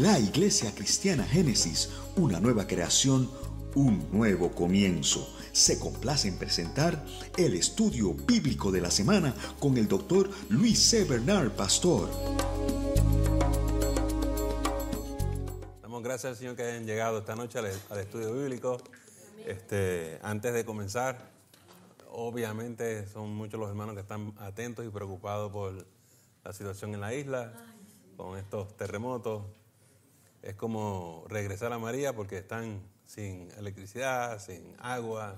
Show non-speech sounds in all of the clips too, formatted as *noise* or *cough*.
La Iglesia Cristiana Génesis, una nueva creación, un nuevo comienzo. Se complace en presentar el estudio bíblico de la semana con el doctor Luis C. Bernard Pastor. Damos gracias al Señor que hayan llegado esta noche al, estudio bíblico. Este, antes de comenzar, obviamente son muchos los hermanos que están atentos y preocupados por la situación en la isla, con estos terremotos, es como regresar a María porque están sin electricidad, sin agua,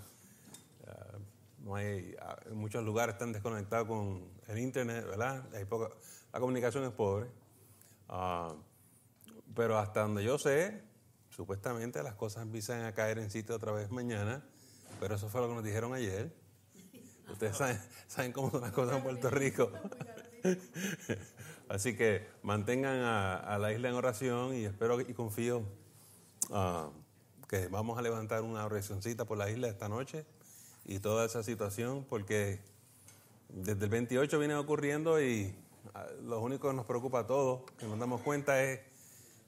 eh, no hay, en ah, muchos lugares están desconectados con el Internet, ¿verdad? Hay la comunicación es pobre. Ah, pero hasta donde yo sé, supuestamente las cosas empiezan a caer en sitio otra vez mañana, pero eso fue lo que nos dijeron ayer. *laughs* Ustedes saben, saben cómo son las cosas en Puerto Rico. *laughs* Así que mantengan a, la isla en oración y espero y confío ah, que vamos a levantar una oracióncita por la isla esta noche y toda esa situación porque desde el 28 viene ocurriendo y ah, lo único que nos preocupa a todos, que nos damos cuenta es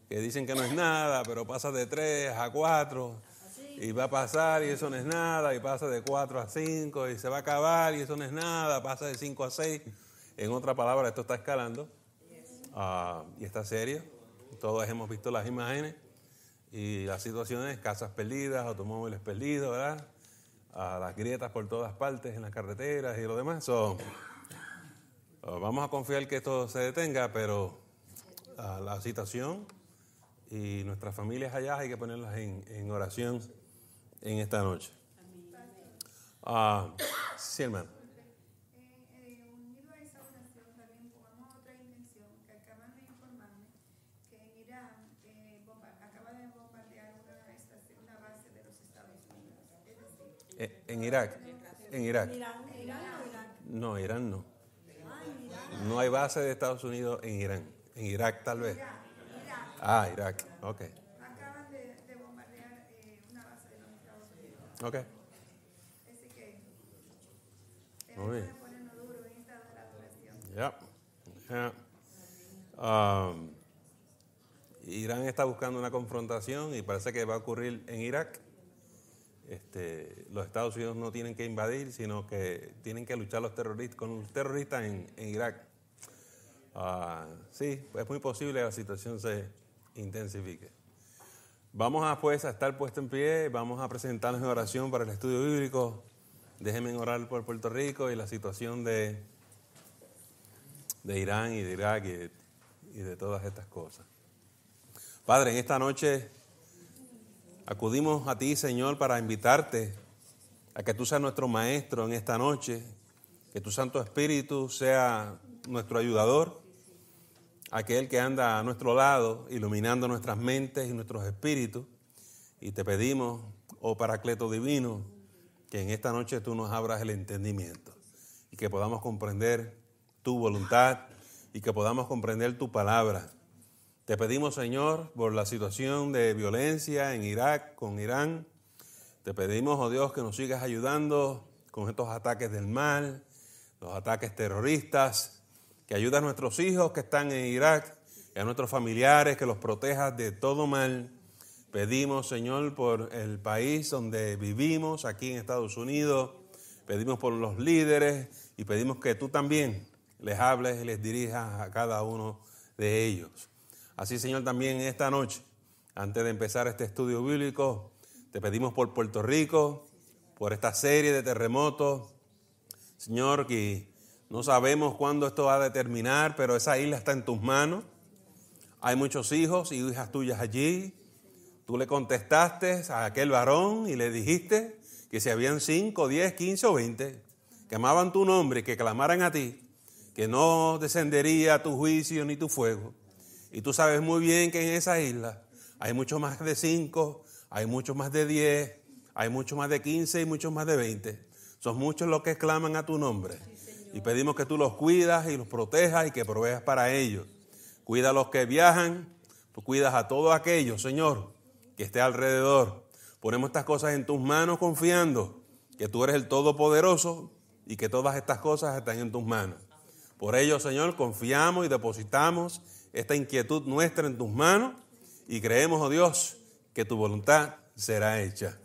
que dicen que no es nada, pero pasa de 3 a 4 y va a pasar y eso no es nada, y pasa de 4 a 5 y se va a acabar y eso no es nada, pasa de 5 a 6. En otra palabra, esto está escalando. Ah, y está serio. Todos hemos visto las imágenes y las situaciones, casas perdidas, automóviles perdidos, ¿verdad? Ah, las grietas por todas partes en las carreteras y lo demás. Ah, vamos a confiar que esto se detenga, pero la situación y nuestras familias allá hay que ponerlas en, en oración en esta noche. sí, hermano. Eh, en Irak. En Irak. No, Irán no. No hay base de Estados Unidos en Irán. En Irak tal vez. Ah, Irak. Ok. Acaban de bombardear una base de los Estados Unidos. Ok. Así que. Muy bien. Ya. Yeah. Um, Irán está buscando una confrontación y parece que va a ocurrir en Irak. Este, los Estados Unidos no tienen que invadir, sino que tienen que luchar los terroristas, con los terroristas en, Irak. Ah, sí, es muy posible que la situación se intensifique. Vamos a, pues, a estar puesto en pie, vamos a presentarnos en oración para el estudio bíblico. Déjenme orar por Puerto Rico y la situación de, de Irán y de Irak y de todas estas cosas. Padre, en esta noche Acudimos a ti, Señor, para invitarte a que tú seas nuestro maestro en esta noche, que tu Santo Espíritu sea nuestro ayudador, aquel que anda a nuestro lado, iluminando nuestras mentes y nuestros espíritus. Y te pedimos, oh Paracleto Divino, que en esta noche tú nos abras el entendimiento y que podamos comprender tu voluntad y que podamos comprender tu palabra te pedimos, Señor, por la situación de violencia en Irak, con Irán. Te pedimos, oh Dios, que nos sigas ayudando con estos ataques del mal, los ataques terroristas, que ayudes a nuestros hijos que están en Irak y a nuestros familiares, que los protejas de todo mal. Pedimos, Señor, por el país donde vivimos, aquí en Estados Unidos. Pedimos por los líderes y pedimos que tú también les hables y les dirijas a cada uno de ellos. Así, Señor, también esta noche, antes de empezar este estudio bíblico, te pedimos por Puerto Rico, por esta serie de terremotos. Señor, que no sabemos cuándo esto va a terminar, pero esa isla está en tus manos. Hay muchos hijos y hijas tuyas allí. Tú le contestaste a aquel varón y le dijiste que si habían 5, 10, 15 o 20 que amaban tu nombre y que clamaran a ti, que no descendería tu juicio ni tu fuego. Y tú sabes muy bien que en esa isla hay mucho más de 5, hay mucho más de 10, hay mucho más de 15 y muchos más de 20. Son muchos los que claman a tu nombre. Y pedimos que tú los cuidas y los protejas y que proveas para ellos. Cuida a los que viajan, tú cuidas a todos aquellos, Señor, que esté alrededor. Ponemos estas cosas en tus manos confiando que tú eres el Todopoderoso y que todas estas cosas están en tus manos. Por ello, Señor, confiamos y depositamos esta inquietud nuestra en tus manos y creemos, oh Dios, que tu voluntad será hecha.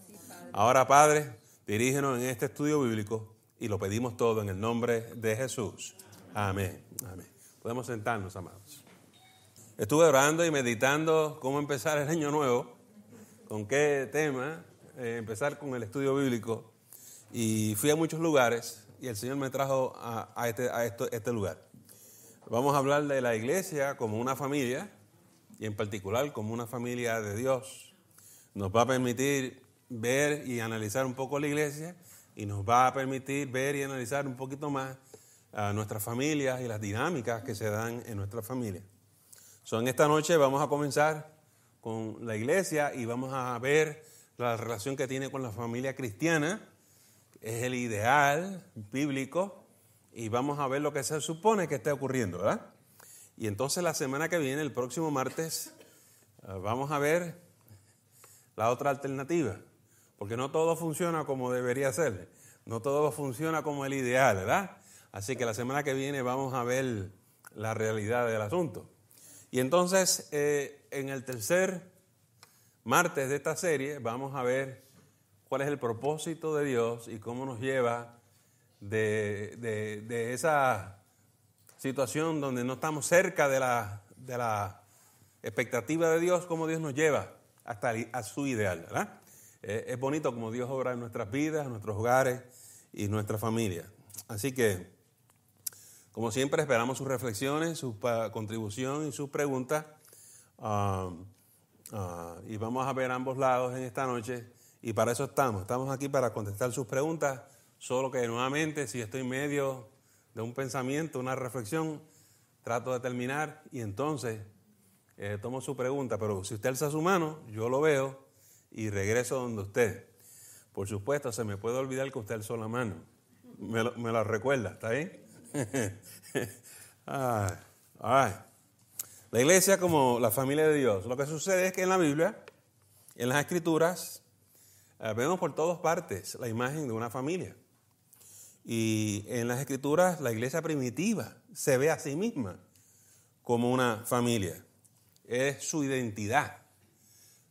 Ahora, Padre, dirígenos en este estudio bíblico y lo pedimos todo en el nombre de Jesús. Amén. Amén. Podemos sentarnos, amados. Estuve orando y meditando cómo empezar el año nuevo, con qué tema eh, empezar con el estudio bíblico. Y fui a muchos lugares y el Señor me trajo a, este, este lugar. Vamos a hablar de la iglesia como una familia y en particular como una familia de Dios. Nos va a permitir ver y analizar un poco la iglesia y nos va a permitir ver y analizar un poquito más a ah, nuestras familias y las dinámicas que se dan en nuestras familias. son esta noche vamos a comenzar con la iglesia y vamos a ver la relación que tiene con la familia cristiana. Es el ideal bíblico y vamos a ver lo que se supone que está ocurriendo, ¿verdad? Y entonces la semana que viene, el próximo martes, eh, vamos a ver la otra alternativa, porque no todo funciona como debería ser, no todo funciona como el ideal, ¿verdad? Así que la semana que viene vamos a ver la realidad del asunto. Y entonces, eh, en el tercer martes de esta serie, vamos a ver cuál es el propósito de Dios y cómo nos lleva de, esa situación donde no estamos cerca de la, expectativa de Dios, como Dios nos lleva hasta a su ideal. ¿verdad? Eh, es bonito como Dios obra en nuestras vidas, en nuestros hogares y nuestra familia. Así que, como siempre, esperamos sus reflexiones, su contribución y sus preguntas. Um, uh, y vamos a ver ambos lados en esta noche. Y para eso estamos. Estamos aquí para contestar sus preguntas Solo que nuevamente, si estoy en medio de un pensamiento, una reflexión, trato de terminar y entonces eh, tomo su pregunta. Pero si usted alza su mano, yo lo veo y regreso donde usted. Por supuesto, se me puede olvidar que usted alzó la mano. Me la recuerda, ¿está bien? *laughs* La iglesia como la familia de Dios. Lo que sucede es que en la Biblia, en las escrituras, eh, vemos por todas partes la imagen de una familia. Y en las escrituras la iglesia primitiva se ve a sí misma como una familia. Es su identidad.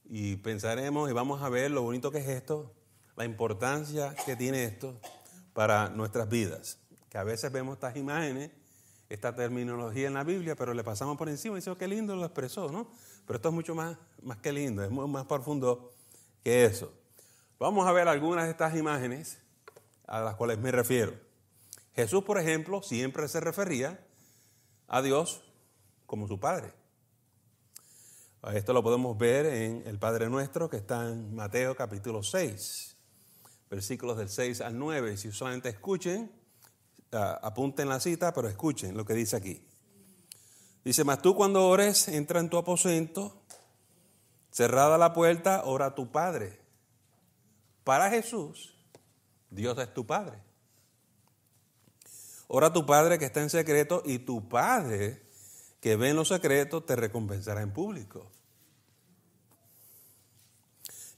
Y pensaremos y vamos a ver lo bonito que es esto, la importancia que tiene esto para nuestras vidas. Que a veces vemos estas imágenes, esta terminología en la Biblia, pero le pasamos por encima y decimos, oh, qué lindo lo expresó, ¿no? Pero esto es mucho más, más que lindo, es muy, más profundo que eso. Vamos a ver algunas de estas imágenes a las cuales me refiero. Jesús, por ejemplo, siempre se refería a Dios como su Padre. Esto lo podemos ver en el Padre Nuestro que está en Mateo capítulo 6, versículos del 6 al 9. si solamente escuchen, ah, apunten la cita, pero escuchen lo que dice aquí. Dice, más tú cuando ores, entra en tu aposento, cerrada la puerta, ora a tu Padre. Para Jesús, Dios es tu Padre. Ora a tu Padre que está en secreto y tu Padre que ve en los secretos te recompensará en público.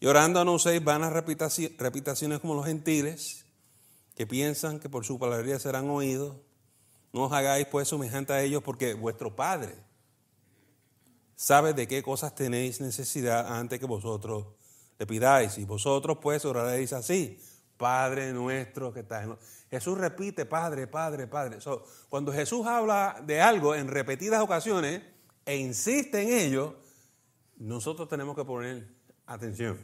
Y orando no uséis vanas repitaciones como los gentiles, que piensan que por su palabrería serán oídos. No os hagáis pues semejante a ellos, porque vuestro Padre sabe de qué cosas tenéis necesidad antes que vosotros le pidáis. Y vosotros pues oraréis así. Padre nuestro que está en Jesús repite, Padre, Padre, Padre. cuando Jesús habla de algo en repetidas ocasiones e insiste en ello, nosotros tenemos que poner atención.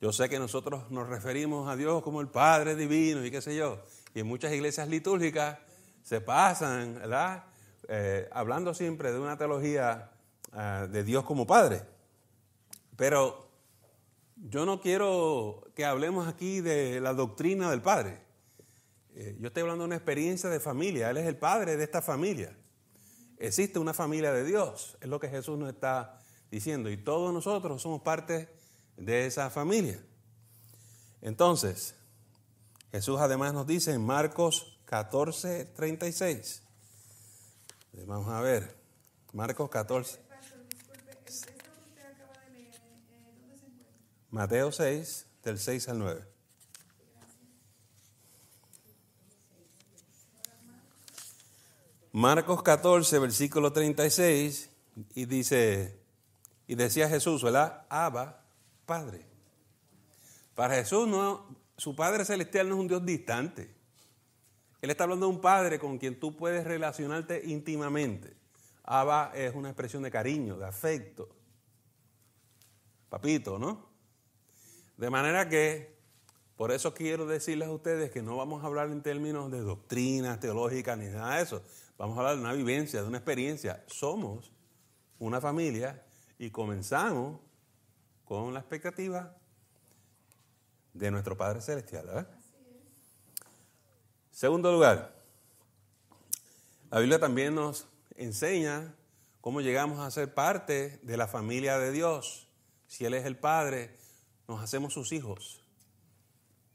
Yo sé que nosotros nos referimos a Dios como el Padre Divino y qué sé yo. Y en muchas iglesias litúrgicas se pasan, ¿verdad? Eh, hablando siempre de una teología ah, de Dios como Padre. Pero yo no quiero que hablemos aquí de la doctrina del Padre. Eh, yo estoy hablando de una experiencia de familia. Él es el Padre de esta familia. Existe una familia de Dios, es lo que Jesús nos está diciendo. Y todos nosotros somos parte de esa familia. Entonces, Jesús además nos dice en Marcos 14, 36. Vamos a ver, Marcos 14. Mateo 6, del 6 al 9. Marcos 14, versículo 36, y dice, y decía Jesús, ¿verdad? Abba, Padre. Para Jesús no, su Padre Celestial no es un Dios distante. Él está hablando de un Padre con quien tú puedes relacionarte íntimamente. Abba es una expresión de cariño, de afecto. Papito, ¿no? De manera que, por eso quiero decirles a ustedes que no vamos a hablar en términos de doctrinas teológicas ni nada de eso. Vamos a hablar de una vivencia, de una experiencia. Somos una familia y comenzamos con la expectativa de nuestro Padre Celestial. Segundo lugar, la Biblia también nos enseña cómo llegamos a ser parte de la familia de Dios. Si Él es el Padre, nos hacemos sus hijos.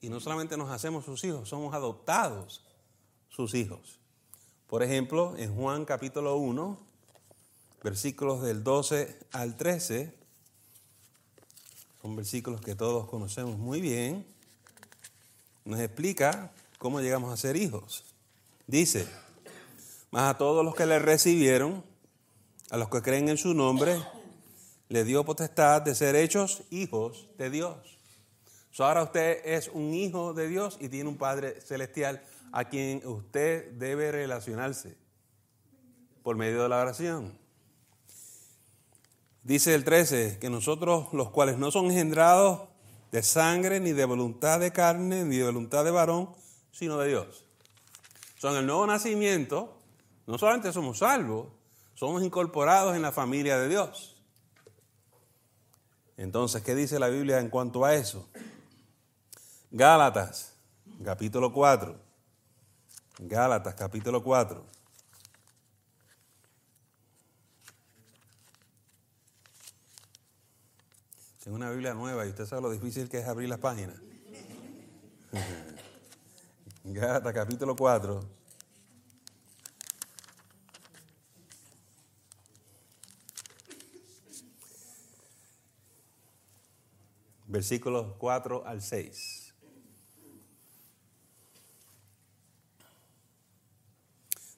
Y no solamente nos hacemos sus hijos, somos adoptados sus hijos. Por ejemplo, en Juan capítulo 1, versículos del 12 al 13, son versículos que todos conocemos muy bien, nos explica cómo llegamos a ser hijos. Dice, mas a todos los que le recibieron, a los que creen en su nombre, le dio potestad de ser hechos hijos de Dios. ahora usted es un hijo de Dios y tiene un Padre celestial a quien usted debe relacionarse por medio de la oración. Dice el 13, que nosotros los cuales no son engendrados de sangre, ni de voluntad de carne, ni de voluntad de varón, sino de Dios. Son el nuevo nacimiento, no solamente somos salvos, somos incorporados en la familia de Dios. Entonces, ¿qué dice la Biblia en cuanto a eso? Gálatas, capítulo 4. Gálatas, capítulo 4. Tengo una Biblia nueva y usted sabe lo difícil que es abrir las páginas. *laughs* Gálatas capítulo 4, versículos 4 al 6.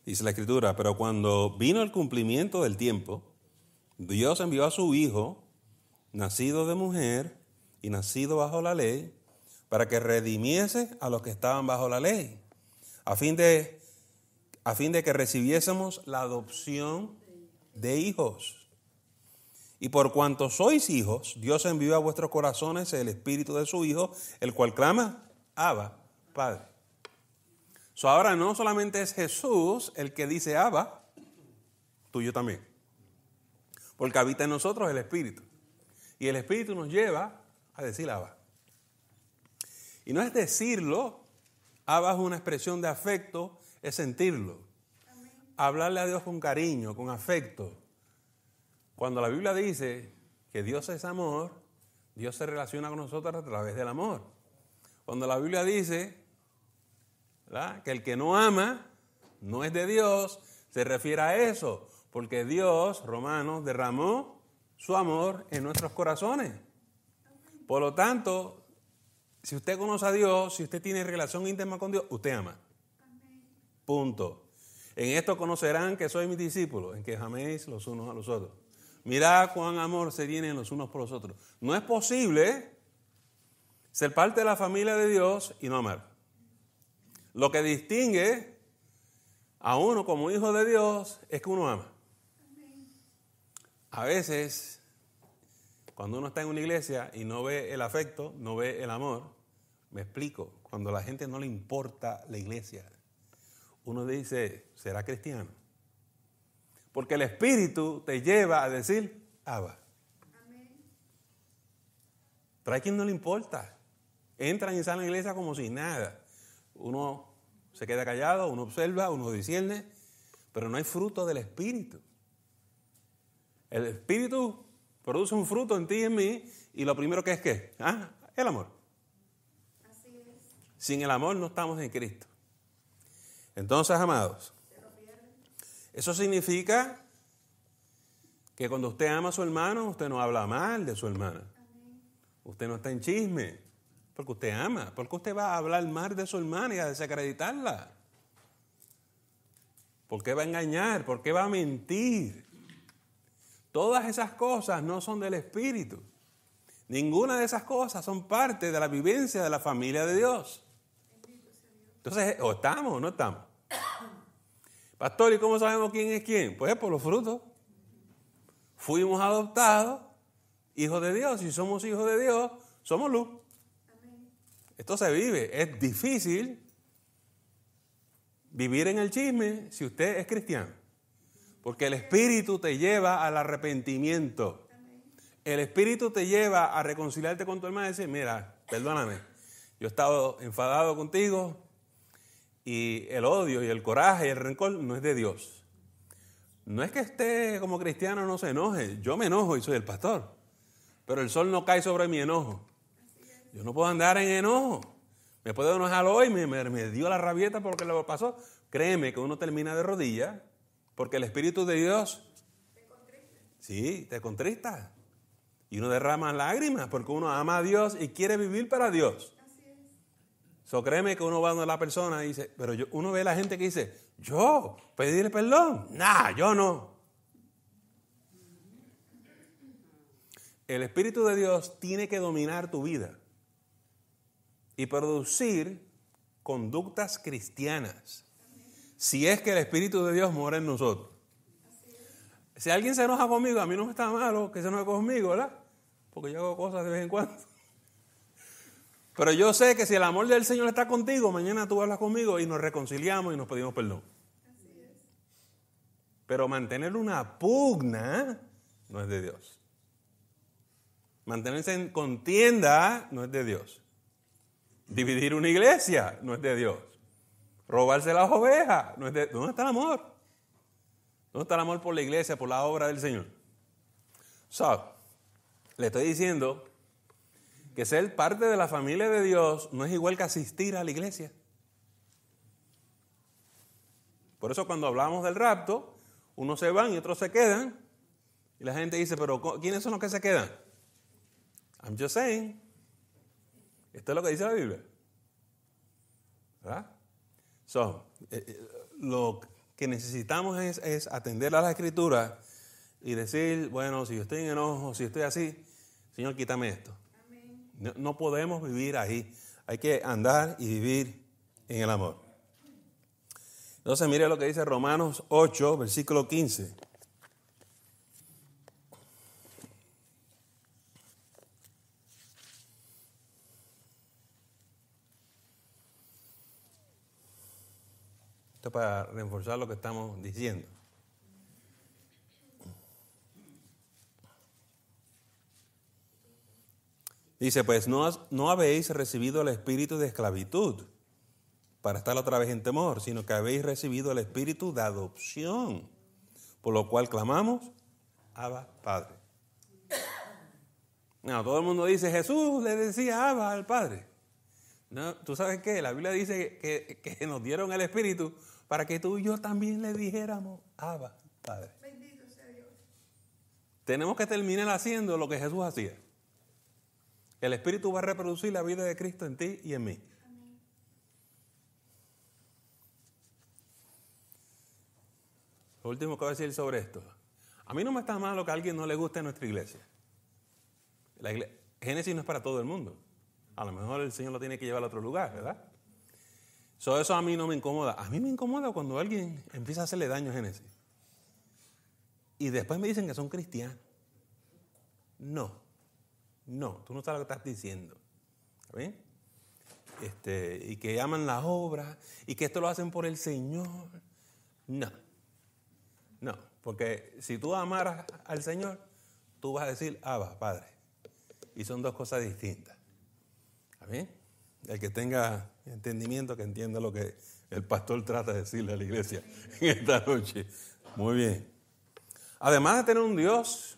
Dice la escritura, pero cuando vino el cumplimiento del tiempo, Dios envió a su Hijo, nacido de mujer y nacido bajo la ley, para que redimiese a los que estaban bajo la ley, a fin de, a fin de que recibiésemos la adopción de hijos. Y por cuanto sois hijos, Dios envió a vuestros corazones el espíritu de su Hijo, el cual clama, Abba, Padre. So ahora no solamente es Jesús el que dice Abba, tuyo también. Porque habita en nosotros el Espíritu. Y el Espíritu nos lleva a decir Abba. Y no es decirlo, Abba es una expresión de afecto, es sentirlo. Hablarle a Dios con cariño, con afecto cuando la Biblia dice que Dios es amor, Dios se relaciona con nosotros a través del amor. Cuando la Biblia dice que el que no ama no es de Dios, se refiere a eso, porque Dios, Romanos, derramó su amor en nuestros corazones. Por lo tanto, si usted conoce a Dios, si usted tiene relación íntima con Dios, usted ama. Punto. En esto conocerán que soy mi discípulo, en que améis los unos a los otros. Mirá cuán amor se tienen los unos por los otros. No es posible ser parte de la familia de Dios y no amar. Lo que distingue a uno como hijo de Dios es que uno ama. A veces, cuando uno está en una iglesia y no ve el afecto, no ve el amor, me explico, cuando a la gente no le importa la iglesia, uno dice, será cristiano. Porque el Espíritu te lleva a decir, Abba. Pero hay quien no le importa. Entran y salen a la iglesia como si nada. Uno se queda callado, uno observa, uno discierne, pero no hay fruto del Espíritu. El Espíritu produce un fruto en ti y en mí, y lo primero que es qué? ¿Ah? El amor. Así es. Sin el amor no estamos en Cristo. Entonces, amados, eso significa que cuando usted ama a su hermano, usted no habla mal de su hermana. Usted no está en chisme, porque usted ama, porque usted va a hablar mal de su hermana y a desacreditarla. ¿Por qué va a engañar? ¿Por qué va a mentir? Todas esas cosas no son del Espíritu. Ninguna de esas cosas son parte de la vivencia de la familia de Dios. Entonces, o estamos o no estamos. Pastor, ¿y cómo sabemos quién es quién? Pues por los frutos. Fuimos adoptados, hijos de Dios. Si somos hijos de Dios, somos luz. Esto se vive. Es difícil vivir en el chisme si usted es cristiano. Porque el Espíritu te lleva al arrepentimiento. El Espíritu te lleva a reconciliarte con tu hermano y decir, mira, perdóname, yo he estado enfadado contigo, y el odio y el coraje y el rencor no es de Dios. No es que esté como cristiano no se enoje, yo me enojo y soy el pastor, pero el sol no cae sobre mi enojo. Yo no puedo andar en enojo. Me puedo enojar hoy, me, me, me dio la rabieta porque lo pasó. Créeme que uno termina de rodillas porque el Espíritu de Dios... Te Sí, te contrista. Y uno derrama lágrimas porque uno ama a Dios y quiere vivir para Dios. So créeme que uno va a la persona y dice, pero yo, uno ve a la gente que dice, yo, pedirle perdón. Nah, yo no. El Espíritu de Dios tiene que dominar tu vida y producir conductas cristianas. Si es que el Espíritu de Dios mora en nosotros. Si alguien se enoja conmigo, a mí no me está malo que se enoje conmigo, ¿verdad? Porque yo hago cosas de vez en cuando. Pero yo sé que si el amor del Señor está contigo, mañana tú hablas conmigo y nos reconciliamos y nos pedimos perdón. Pero mantener una pugna no es de Dios. Mantenerse en contienda no es de Dios. Dividir una iglesia no es de Dios. Robarse las ovejas no es de ¿Dónde está el amor? ¿Dónde está el amor por la iglesia, por la obra del Señor? le estoy diciendo que ser parte de la familia de Dios no es igual que asistir a la iglesia. Por eso cuando hablamos del rapto, unos se van y otros se quedan. Y la gente dice, pero ¿quiénes son los que se quedan? I'm just saying. Esto es lo que dice la Biblia. ¿Verdad? So, eh, eh, lo que necesitamos es, atender a la escritura y decir, bueno, si yo estoy en enojo, si estoy así, Señor, quítame esto. No, podemos vivir ahí. Hay que andar y vivir en el amor. Entonces mire lo que dice Romanos 8, versículo 15. Esto para reforzar lo que estamos diciendo. Dice, pues no, no habéis recibido el espíritu de esclavitud para estar otra vez en temor, sino que habéis recibido el espíritu de adopción, por lo cual clamamos, Abba, Padre. No, todo el mundo dice, Jesús le decía Abba al Padre. ¿Tú sabes qué? La Biblia dice que, que, nos dieron el Espíritu para que tú y yo también le dijéramos Abba, Padre. Bendito sea Dios. Tenemos que terminar haciendo lo que Jesús hacía. El Espíritu va a reproducir la vida de Cristo en ti y en mí. Lo último que voy a decir sobre esto. A mí no me está mal lo que a alguien no le guste en nuestra iglesia. La iglesia. Génesis no es para todo el mundo. A lo mejor el Señor lo tiene que llevar a otro lugar, ¿verdad? eso a mí no me incomoda. A mí me incomoda cuando alguien empieza a hacerle daño a Génesis. Y después me dicen que son cristianos. No. No, tú no sabes lo que estás diciendo. ¿Está bien? Este, y que aman las obras y que esto lo hacen por el Señor. No, no, porque si tú amaras al Señor, tú vas a decir, Abba, ah, Padre. Y son dos cosas distintas. ¿Está bien? El que tenga entendimiento, que entienda lo que el pastor trata de decirle a la iglesia *laughs* en esta noche. Muy bien. Además de tener un Dios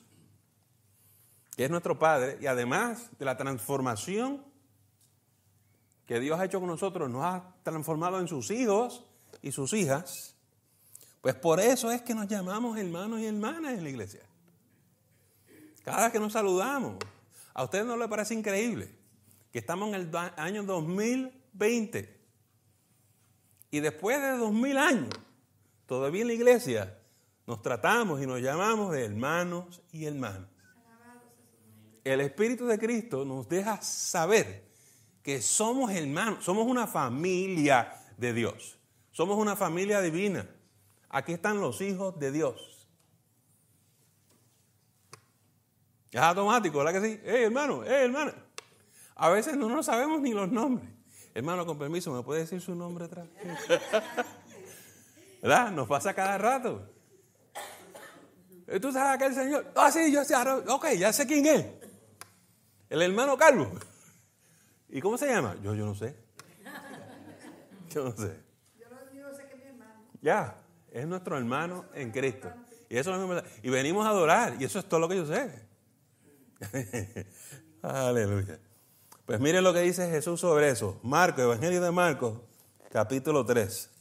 que es nuestro Padre, y además de la transformación que Dios ha hecho con nosotros, nos ha transformado en sus hijos y sus hijas, pues por eso es que nos llamamos hermanos y hermanas en la iglesia. Cada vez que nos saludamos, ¿a ustedes no les parece increíble que estamos en el año 2020 y después de 2000 años, todavía en la iglesia nos tratamos y nos llamamos de hermanos y hermanas? el Espíritu de Cristo nos deja saber que somos hermanos, somos una familia de Dios, somos una familia divina. Aquí están los hijos de Dios. Es automático, ¿verdad que sí? ¡Hey, hermano! ¡Eh, hermana! A veces no nos sabemos ni los nombres. Hermano, con permiso, ¿me puede decir su nombre atrás? ¿Verdad? Nos pasa cada rato. ¿Tú sabes aquel señor? Ah, sí, yo sé. Ok, ya sé quién es. El hermano calvo. *laughs* ¿Y cómo se llama? Yo, yo no sé. *laughs* Yo no sé. es mi hermano. Ya, es nuestro hermano en Cristo. Y eso es lo Y venimos a adorar. Y eso es todo lo que yo sé. *laughs* Aleluya. Pues mire lo que dice Jesús sobre eso. Marcos, Evangelio de Marcos, capítulo 3.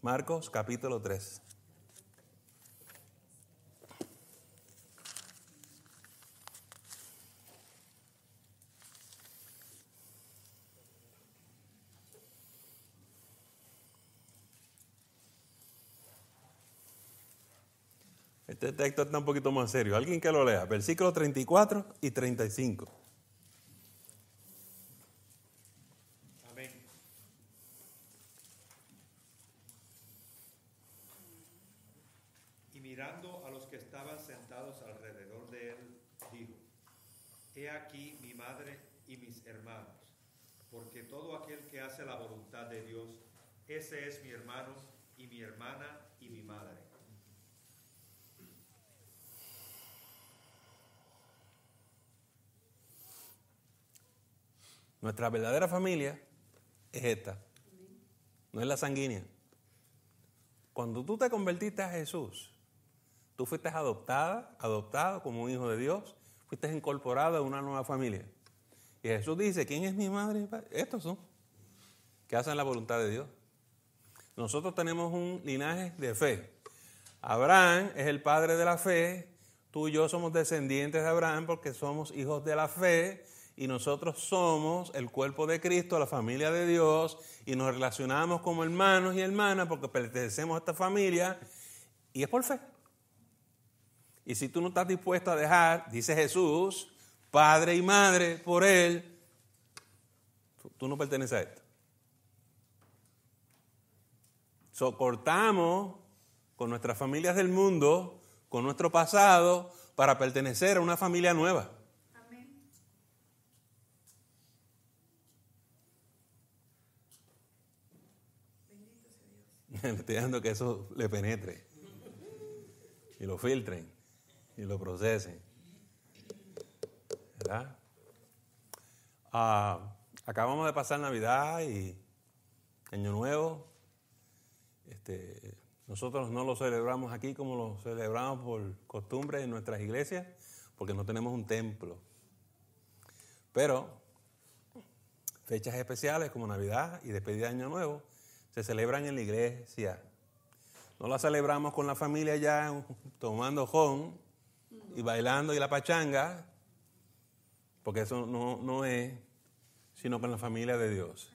Marcos, capítulo 3. Este texto está un poquito más serio. Alguien que lo lea. Versículos 34 y 35. Amén. Y mirando a los que estaban sentados alrededor de él, dijo, He aquí mi madre y mis hermanos, porque todo aquel que hace la voluntad de Dios, ese es mi hermano y mi hermana y mi madre. Nuestra verdadera familia es esta, no es la sanguínea. Cuando tú te convertiste a Jesús, tú fuiste adoptada, adoptado como un hijo de Dios, fuiste incorporada a una nueva familia. Y Jesús dice, ¿quién es mi madre Estos son, que hacen la voluntad de Dios. Nosotros tenemos un linaje de fe. Abraham es el padre de la fe, tú y yo somos descendientes de Abraham porque somos hijos de la fe y nosotros somos el cuerpo de Cristo, la familia de Dios, y nos relacionamos como hermanos y hermanas porque pertenecemos a esta familia, y es por fe. Y si tú no estás dispuesto a dejar, dice Jesús, padre y madre por Él, tú no perteneces a esto. Socortamos con nuestras familias del mundo, con nuestro pasado, para pertenecer a una familia nueva. *laughs* Le estoy dando que eso le penetre. Y lo filtren. Y lo procesen. ¿Verdad? Ah, acabamos de pasar Navidad y Año Nuevo. Este, nosotros no lo celebramos aquí como lo celebramos por costumbre en nuestras iglesias, porque no tenemos un templo. Pero fechas especiales como Navidad y despedida de Año Nuevo, se celebran en la iglesia. No la celebramos con la familia ya tomando jón y bailando y la pachanga, porque eso no, no es, sino con la familia de Dios.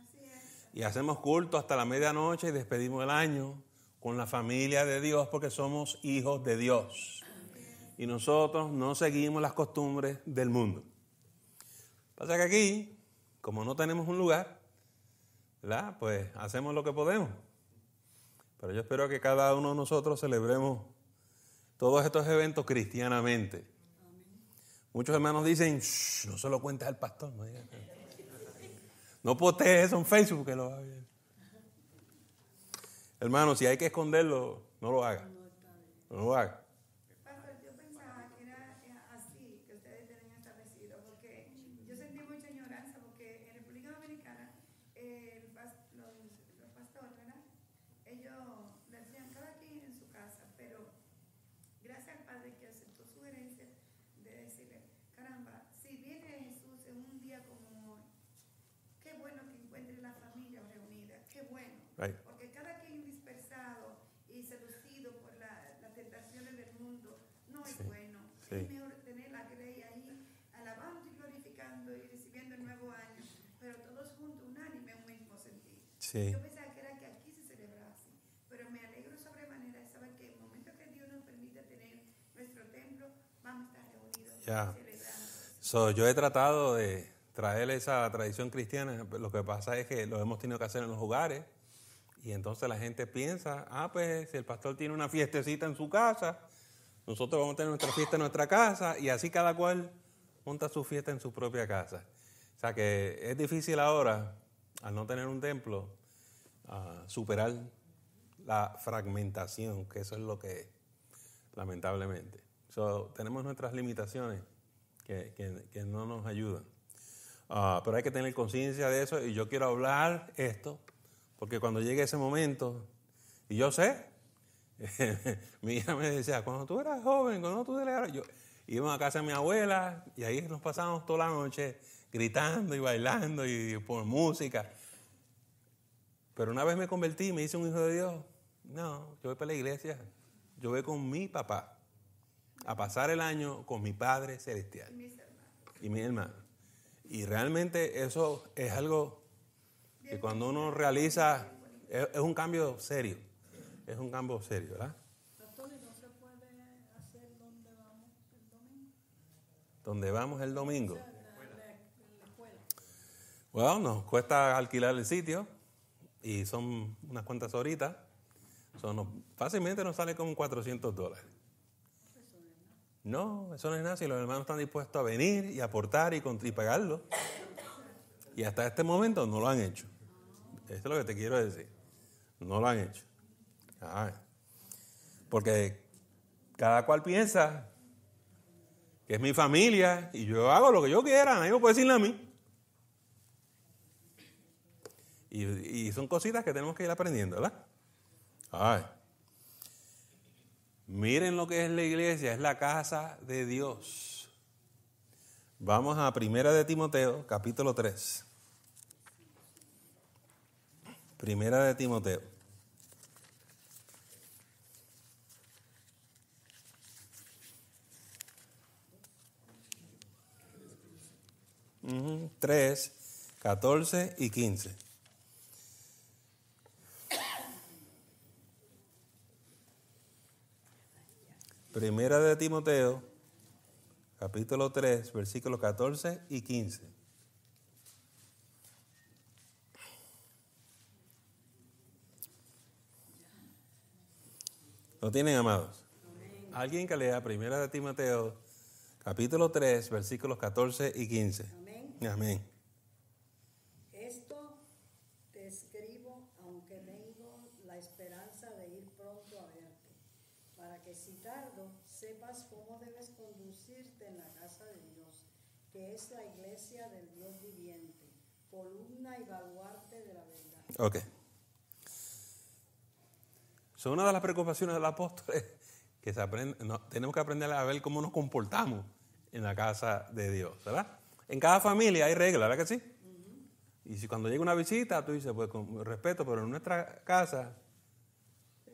Y hacemos culto hasta la medianoche y despedimos el año con la familia de Dios porque somos hijos de Dios. Y nosotros no seguimos las costumbres del mundo. Pasa que aquí, como no tenemos un lugar, ¿verdad? Pues hacemos lo que podemos. Pero yo espero que cada uno de nosotros celebremos todos estos eventos cristianamente. Muchos hermanos dicen, no se lo cuentes al pastor, no postees eso en Facebook que lo va a Hermano, si hay que esconderlo, no lo haga. No lo haga. Yo pensaba que era que aquí se celebraba así, pero me alegro sobremanera de saber que el momento que Dios nos permite tener nuestro templo, vamos a estar reunidos. Ya. So, yo he tratado de traer esa tradición cristiana, lo que pasa es que lo hemos tenido que hacer en los hogares. Y entonces la gente piensa, ah, pues si el pastor tiene una fiestecita en su casa, nosotros vamos a tener nuestra fiesta en nuestra casa y así cada cual junta su fiesta en su propia casa. O sea que es difícil ahora, al no tener un templo, superar la fragmentación, que eso es lo que es, lamentablemente. tenemos nuestras limitaciones que, no nos ayudan. Ah, pero hay que tener conciencia de eso y yo quiero hablar esto, porque cuando llegue ese momento, y yo sé, *laughs* mi hija me decía, cuando tú eras joven, cuando tú eras yo íbamos a casa de mi abuela y ahí nos pasamos toda la noche gritando y bailando y por música. Pero una vez me convertí me hice un hijo de Dios. No, yo voy para la iglesia. Yo voy con mi papá a pasar el año con mi Padre Celestial. Y mi hermano. y realmente eso es algo que cuando uno realiza, es, un cambio serio. Es un cambio serio, ¿verdad? ¿Dónde vamos el domingo. Bueno, nos cuesta alquilar el sitio y son unas cuantas horitas, son, fácilmente nos sale como 400 dólares. No, eso no es nada si los hermanos están dispuestos a venir y aportar y, y pagarlo. Y hasta este momento no lo han hecho. Esto es lo que te quiero decir. No lo han hecho. Porque cada cual piensa que es mi familia y yo hago lo que yo quiera, nadie me puede decirle a mí. Y, son cositas que tenemos que ir aprendiendo, ¿verdad? Ay. Miren lo que es la iglesia, es la casa de Dios. Vamos a Primera de Timoteo, capítulo 3. Primera de Timoteo. 3, 14 y 15. Primera de Timoteo, capítulo 3, versículos 14 y 15. ¿Lo tienen, amados? Alguien que lea Primera de Timoteo, capítulo 3, versículos 14 y 15. Amén. sepas cómo debes conducirte en la casa de Dios, que es la iglesia del Dios viviente, columna y baluarte de la verdad. Ok. Son una de las preocupaciones del apóstol *laughs* que se aprende, tenemos que aprender a ver cómo nos comportamos en la casa de Dios, ¿verdad? En cada familia hay reglas, ¿verdad que sí? Y si cuando llega una visita, tú dices, pues con respeto, pero en nuestra casa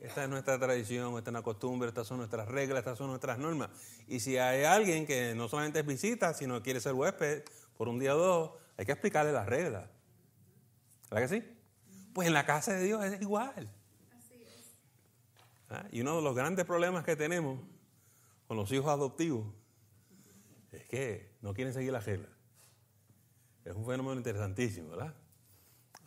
esta es nuestra tradición, esta es nuestra costumbre, estas son nuestras reglas, estas son nuestras normas. Y si hay alguien que no solamente visita, sino quiere ser huésped por un día o dos, hay que explicarle las reglas. ¿Verdad que sí? Pues en la casa de Dios es igual. Así es. Ah, y uno de los grandes problemas que tenemos con los hijos adoptivos es que no quieren seguir las reglas. Es un fenómeno interesantísimo, ¿verdad?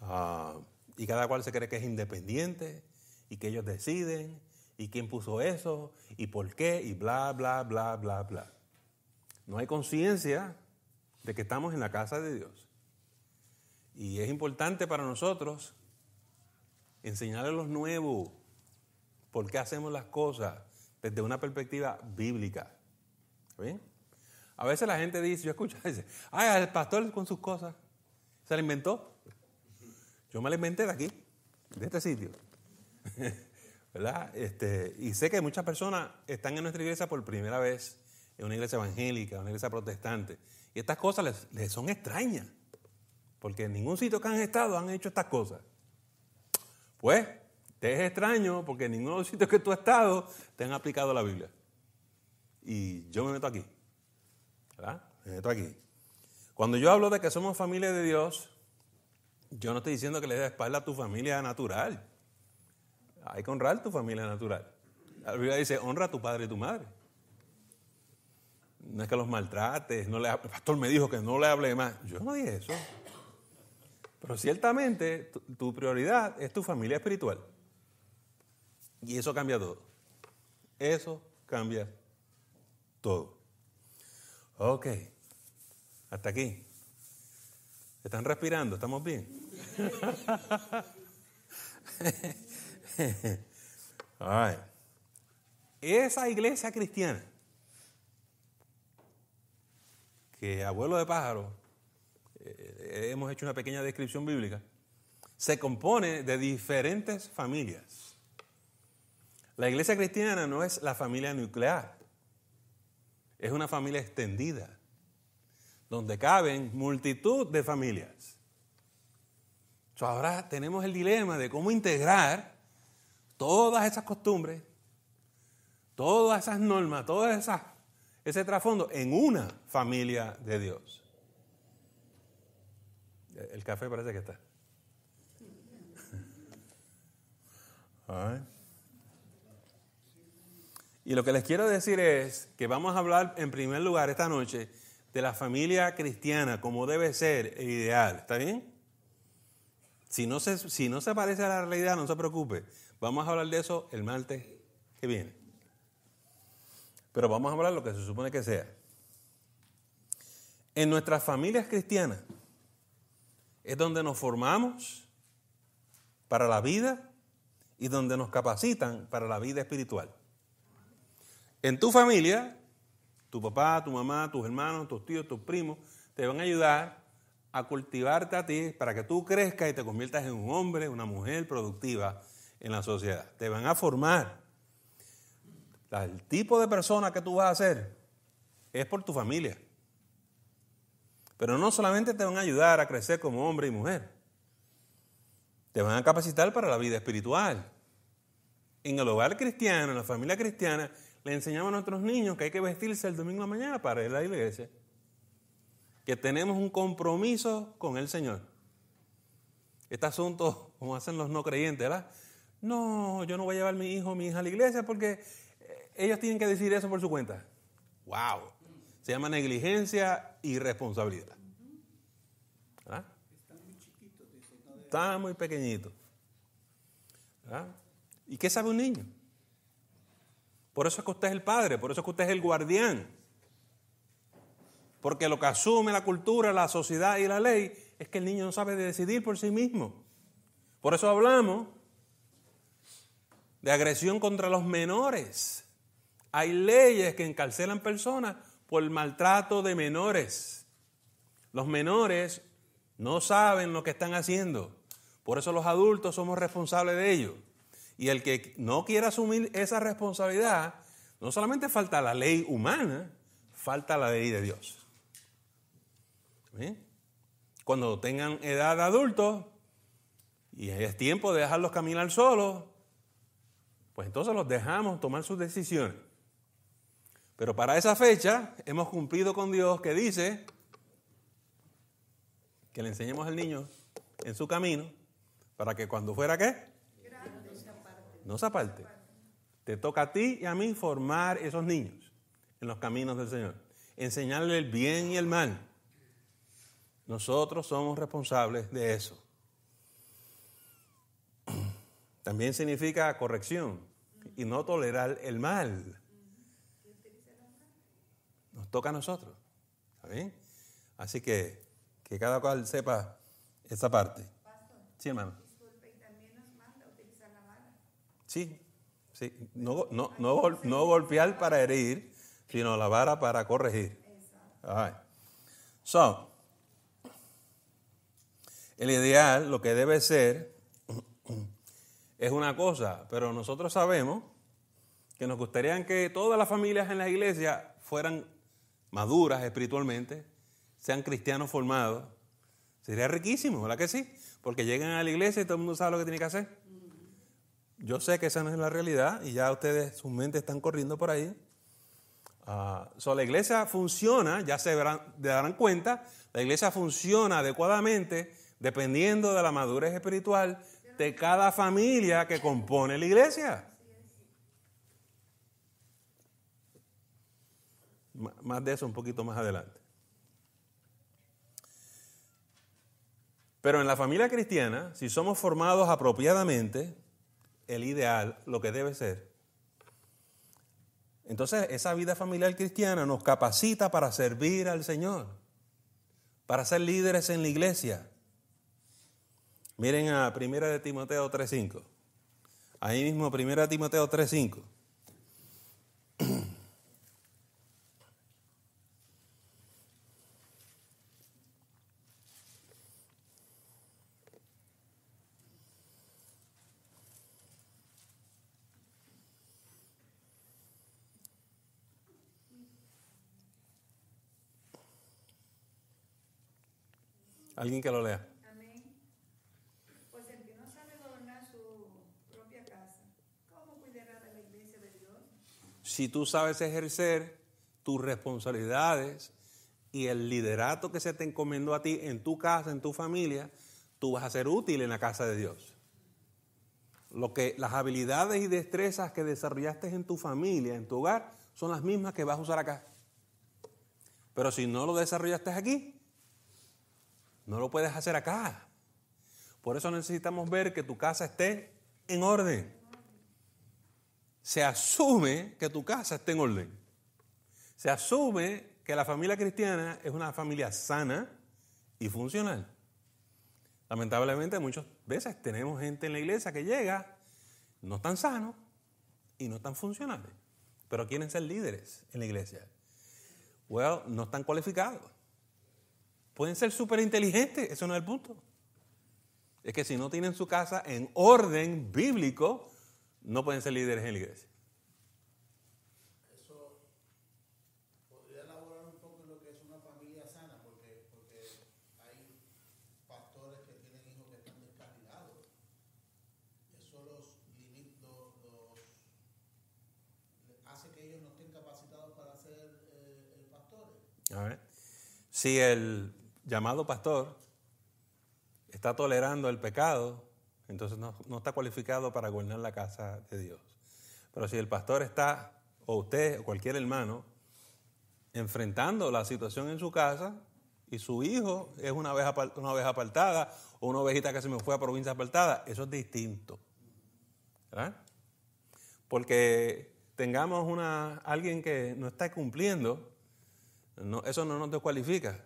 Ah, y cada cual se cree que es independiente y que ellos deciden y quién puso eso y por qué y bla, bla, bla, bla, bla. No hay conciencia de que estamos en la casa de Dios. Y es importante para nosotros enseñarle a los nuevos por qué hacemos las cosas desde una perspectiva bíblica. A veces la gente dice, yo escucho, *laughs* dice, ay, el pastor con sus cosas. Se la inventó. Yo me la inventé de aquí, de este sitio. *laughs* ¿Verdad? Este, y sé que muchas personas están en nuestra iglesia por primera vez, en una iglesia evangélica, en una iglesia protestante. Y estas cosas les, son extrañas, porque en ningún sitio que han estado han hecho estas cosas. Pues, te es extraño porque en ninguno de sitios que tú has estado te han aplicado la Biblia. Y yo me meto aquí. ¿Verdad? Me meto aquí. Cuando yo hablo de que somos familia de Dios, yo no estoy diciendo que le dé espalda a tu familia natural hay que honrar tu familia natural. La Biblia dice, honra a tu padre y tu madre. No es que los maltrates, no le, el pastor me dijo que no le hable más. Yo no dije eso. Pero ciertamente tu, tu prioridad es tu familia espiritual. Y eso cambia todo. Eso cambia todo. Ok, hasta aquí. ¿Están respirando? ¿Estamos bien? *laughs* *laughs* Esa iglesia cristiana, que abuelo de pájaro, eh, eh, hemos hecho una pequeña descripción bíblica, se compone de diferentes familias. La iglesia cristiana no es la familia nuclear, es una familia extendida, donde caben multitud de familias. ahora tenemos el dilema de cómo integrar todas esas costumbres, todas esas normas, todas esas ese trasfondo en una familia de Dios. El café parece que está. *laughs* Y lo que les quiero decir es que vamos a hablar en primer lugar esta noche de la familia cristiana como debe ser e ideal. ¿Está bien? Si no se, si no se parece a la realidad, no se preocupe. Vamos a hablar de eso el martes que viene. Pero vamos a hablar lo que se supone que sea. En nuestras familias cristianas es donde nos formamos para la vida y donde nos capacitan para la vida espiritual. En tu familia, tu papá, tu mamá, tus hermanos, tus tíos, tus primos, te van a ayudar a cultivarte a ti para que tú crezcas y te conviertas en un hombre, una mujer productiva en la sociedad. Te van a formar. El tipo de persona que tú vas a ser es por tu familia. Pero no solamente te van a ayudar a crecer como hombre y mujer, te van a capacitar para la vida espiritual. En el hogar cristiano, en la familia cristiana, le enseñamos a nuestros niños que hay que vestirse el domingo a la mañana para ir a la iglesia. Que tenemos un compromiso con el Señor. Este asunto, como hacen los no creyentes, ¿verdad? no, yo no voy a llevar a mi hijo o mi hija a la iglesia porque eh, ellos tienen que decir eso por su cuenta. ¡Wow! Se llama negligencia y responsabilidad. ¿Ah? muy pequeñito ¿Ah? ¿Y qué sabe un niño? Por eso es que usted es el padre, por eso es que usted es el guardián. Porque lo que asume la cultura, la sociedad y la ley es que el niño no sabe decidir por sí mismo. Por eso hablamos de agresión contra los menores. Hay leyes que encarcelan personas por el maltrato de menores. Los menores no saben lo que están haciendo. Por eso los adultos somos responsables de ello. Y el que no quiera asumir esa responsabilidad, no solamente falta la ley humana, falta la ley de Dios. Cuando tengan edad de adulto y es tiempo de dejarlos caminar solos, pues entonces los dejamos tomar sus decisiones. Pero para esa fecha hemos cumplido con Dios que dice que le enseñemos al niño en su camino para que cuando fuera qué? No se aparte. Te toca a ti y a mí formar esos niños en los caminos del Señor. Enseñarle el bien y el mal. Nosotros somos responsables de eso. También significa corrección y no tolerar el mal. Nos toca a nosotros. ¿Está Así que que cada cual sepa esa parte. Sí, hermano. Sí, sí. No, no, no, no golpear para herir, sino la vara para corregir. Exacto. So, el ideal, lo que debe ser, es una cosa, pero nosotros sabemos que nos gustaría que todas las familias en la iglesia fueran maduras espiritualmente, sean cristianos formados. Sería riquísimo, ¿verdad que sí? Porque llegan a la iglesia y todo el mundo sabe lo que tiene que hacer. Yo sé que esa no es la realidad y ya ustedes, sus mentes están corriendo por ahí. Ah, la iglesia funciona, ya se darán cuenta, la iglesia funciona adecuadamente dependiendo de la madurez espiritual de cada familia que compone la iglesia. Más de eso un poquito más adelante. Pero en la familia cristiana, si somos formados apropiadamente, el ideal, lo que debe ser, entonces esa vida familiar cristiana nos capacita para servir al Señor, para ser líderes en la iglesia, Miren a 1 de Timoteo 3.5. Ahí mismo 1 de Timoteo 3.5. Alguien que lo lea. si tú sabes ejercer tus responsabilidades y el liderato que se te encomendó a ti en tu casa, en tu familia, tú vas a ser útil en la casa de Dios. Lo que, las habilidades y destrezas que desarrollaste en tu familia, en tu hogar, son las mismas que vas a usar acá. Pero si no lo desarrollaste aquí, no lo puedes hacer acá. Por eso necesitamos ver que tu casa esté en orden se asume que tu casa esté en orden. Se asume que la familia cristiana es una familia sana y funcional. Lamentablemente muchas veces tenemos gente en la iglesia que llega, no tan sano y no están funcionales, pero quieren ser líderes en la iglesia. Well, no están cualificados. Pueden ser súper inteligentes, eso no es el punto. Es que si no tienen su casa en orden bíblico, no pueden ser líderes en la iglesia. Eso podría elaborar un poco lo que es una familia sana, porque, porque hay pastores que tienen hijos que están descarrilados. Eso los, los, los, hace que ellos no estén capacitados para ser eh, eh, pastores. A ver. Si el llamado pastor está tolerando el pecado, entonces no, está cualificado para gobernar la casa de Dios. Pero si el pastor está, o usted, o cualquier hermano, enfrentando la situación en su casa y su hijo es una oveja, una apartada o una ovejita que se me fue a provincia apartada, eso es distinto. Porque tengamos una, alguien que no está cumpliendo, eso no nos descualifica.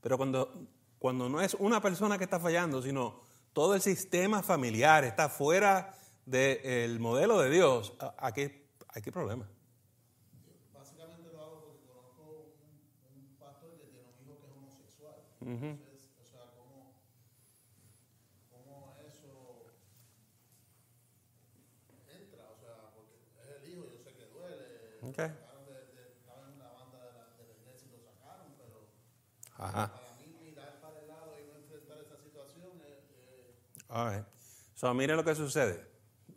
Pero cuando, cuando no es una persona que está fallando, sino todo el sistema familiar está fuera del eh, modelo de Dios, aquí hay qué problema. Básicamente lo hago porque conozco un, pastor que tiene un hijo que es homosexual. Entonces, o sea, ¿cómo, ¿cómo, eso entra? O sea, porque es el hijo, yo sé que duele. Okay. estaban en una banda de la, iglesia y lo sacaron, pero... Ajá. All So, mire lo que sucede.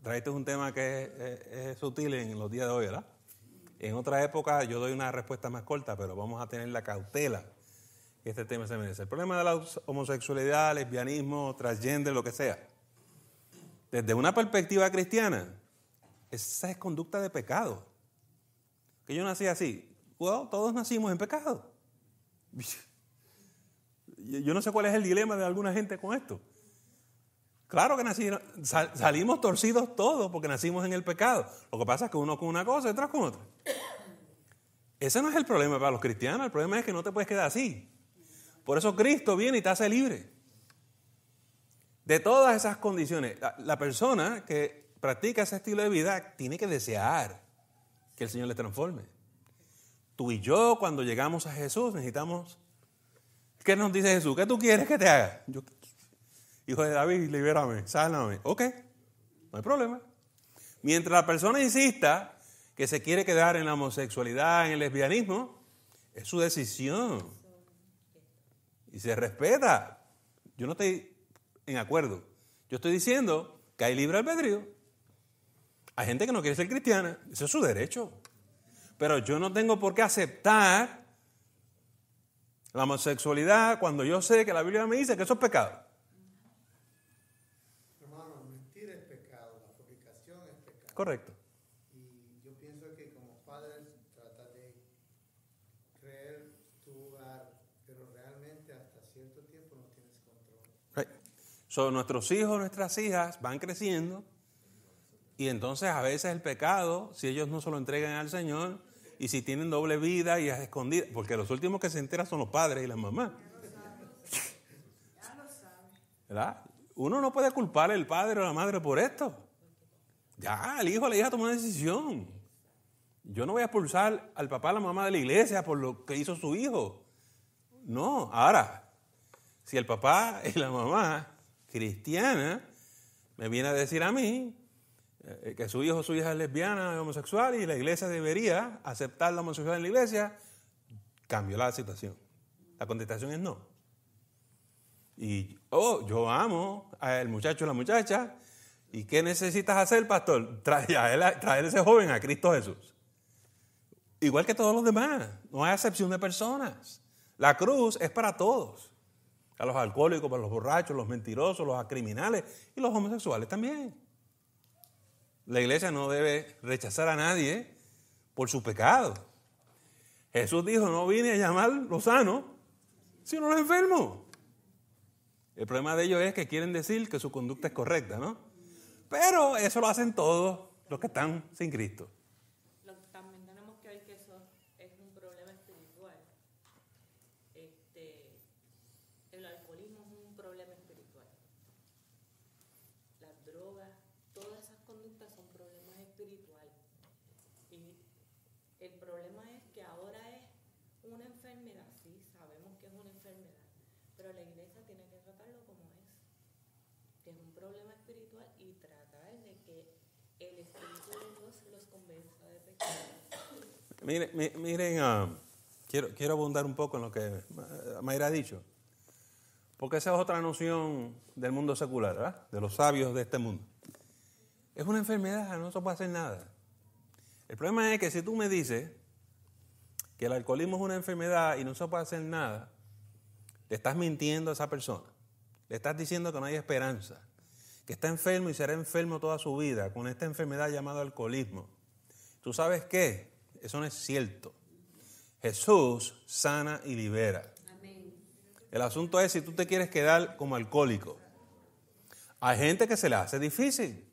es un tema que es, sutil en los días de hoy, ¿verdad? En otra época yo doy una respuesta más corta, pero vamos a tener la cautela que este tema se merece. El problema de la homosexualidad, lesbianismo, transgender, lo que sea. Desde una perspectiva cristiana, esa es conducta de pecado. Que yo nací así. todos nacimos en pecado. *laughs* Yo no sé cuál es el dilema de alguna gente con esto. Claro que nacimos, salimos torcidos todos porque nacimos en el pecado. Lo que pasa es que uno con una cosa y otro con otra. Ese no es el problema para los cristianos, el problema es que no te puedes quedar así. Por eso Cristo viene y te hace libre. De todas esas condiciones, la, persona que practica ese estilo de vida tiene que desear que el Señor le transforme. Tú y yo cuando llegamos a Jesús necesitamos... ¿Qué nos dice Jesús? ¿Qué tú quieres que te haga? Yo, Hijo de David, libérame, sálvame. Ok, no hay problema. Mientras la persona insista que se quiere quedar en la homosexualidad, en el lesbianismo, es su decisión. Y se respeta. Yo no estoy en acuerdo. Yo estoy diciendo que hay libre albedrío. Hay gente que no quiere ser cristiana. Ese es su derecho. Pero yo no tengo por qué aceptar la homosexualidad cuando yo sé que la Biblia me dice que eso es pecado. Correcto. Y yo pienso que como padres trata de creer pero realmente hasta cierto tiempo no tienes control. nuestros hijos, nuestras hijas van creciendo y entonces a veces el pecado, si ellos no se lo entregan al Señor y si tienen doble vida y es escondida, porque los últimos que se enteran son los padres y las mamás. Uno no puede culpar al padre o la madre por esto. Ya, el hijo o la hija tomó una decisión. Yo no voy a expulsar al papá o la mamá de la iglesia por lo que hizo su hijo. No, ahora, si el papá y la mamá cristiana me viene a decir a mí eh, que su hijo o su hija es lesbiana, o homosexual y la iglesia debería aceptar la homosexualidad en la iglesia, cambió la situación. La contestación es no. Y, oh, yo amo al muchacho o la muchacha, ¿Y qué necesitas hacer, pastor? Traer, a ese joven a Cristo Jesús. Igual que todos los demás, no hay excepción de personas. La cruz es para todos. A los alcohólicos, para los borrachos, los mentirosos, los criminales y los homosexuales también. La iglesia no debe rechazar a nadie por su pecado. Jesús dijo, no vine a llamar los sanos, sino los enfermos. El problema de ellos es que quieren decir que su conducta es correcta, ¿no? Pero eso lo hacen todos los que están sin Cristo. Miren, ah, quiero, quiero abundar un poco en lo que eh, Mayra ha dicho, porque esa es otra noción del mundo secular, ¿verdad? de los sabios de este mundo. Es una enfermedad, no se puede hacer nada. El problema es que si tú me dices que el alcoholismo es una enfermedad y no se puede hacer nada, le estás mintiendo a esa persona. Le estás diciendo que no hay esperanza, que está enfermo y será enfermo toda su vida con esta enfermedad llamada alcoholismo. ¿Tú sabes qué? Eso no es cierto. Jesús sana y libera. El asunto es si tú te quieres quedar como alcohólico. Hay gente que se le hace difícil.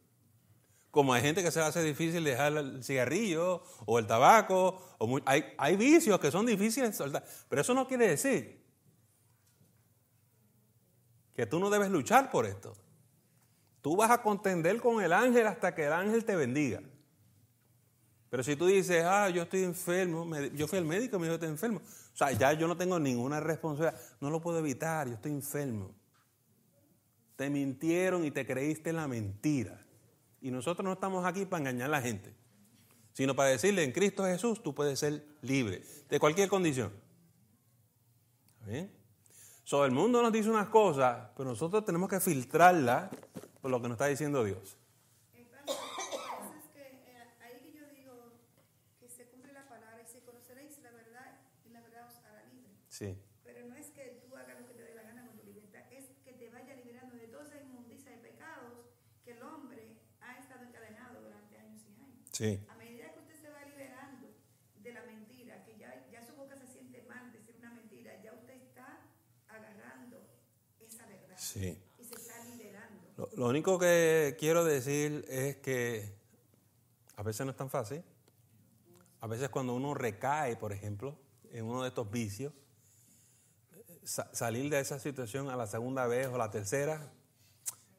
Como hay gente que se le hace difícil dejar el cigarrillo o el tabaco. hay, hay vicios que son difíciles de soltar. Pero eso no quiere decir que tú no debes luchar por esto. Tú vas a contender con el ángel hasta que el ángel te bendiga. Pero si tú dices, ah, yo estoy enfermo, yo fui al médico y me dijo, estoy enfermo. O sea, ya yo no tengo ninguna responsabilidad. No lo puedo evitar, yo estoy enfermo. Te mintieron y te creíste la mentira. Y nosotros no estamos aquí para engañar a la gente, sino para decirle, en Cristo Jesús tú puedes ser libre de cualquier condición. ¿Bien? el mundo nos dice unas cosas, pero nosotros tenemos que filtrarlas por lo que nos está diciendo Dios. A medida que usted se va liberando de la mentira, que ya, ya su boca se siente mal decir una mentira, ya usted está agarrando esa verdad. Y se está liberando. Lo, único que quiero decir es que a veces no es tan fácil. A veces cuando uno recae, por ejemplo, en uno de estos vicios, salir de esa situación a la segunda vez o la tercera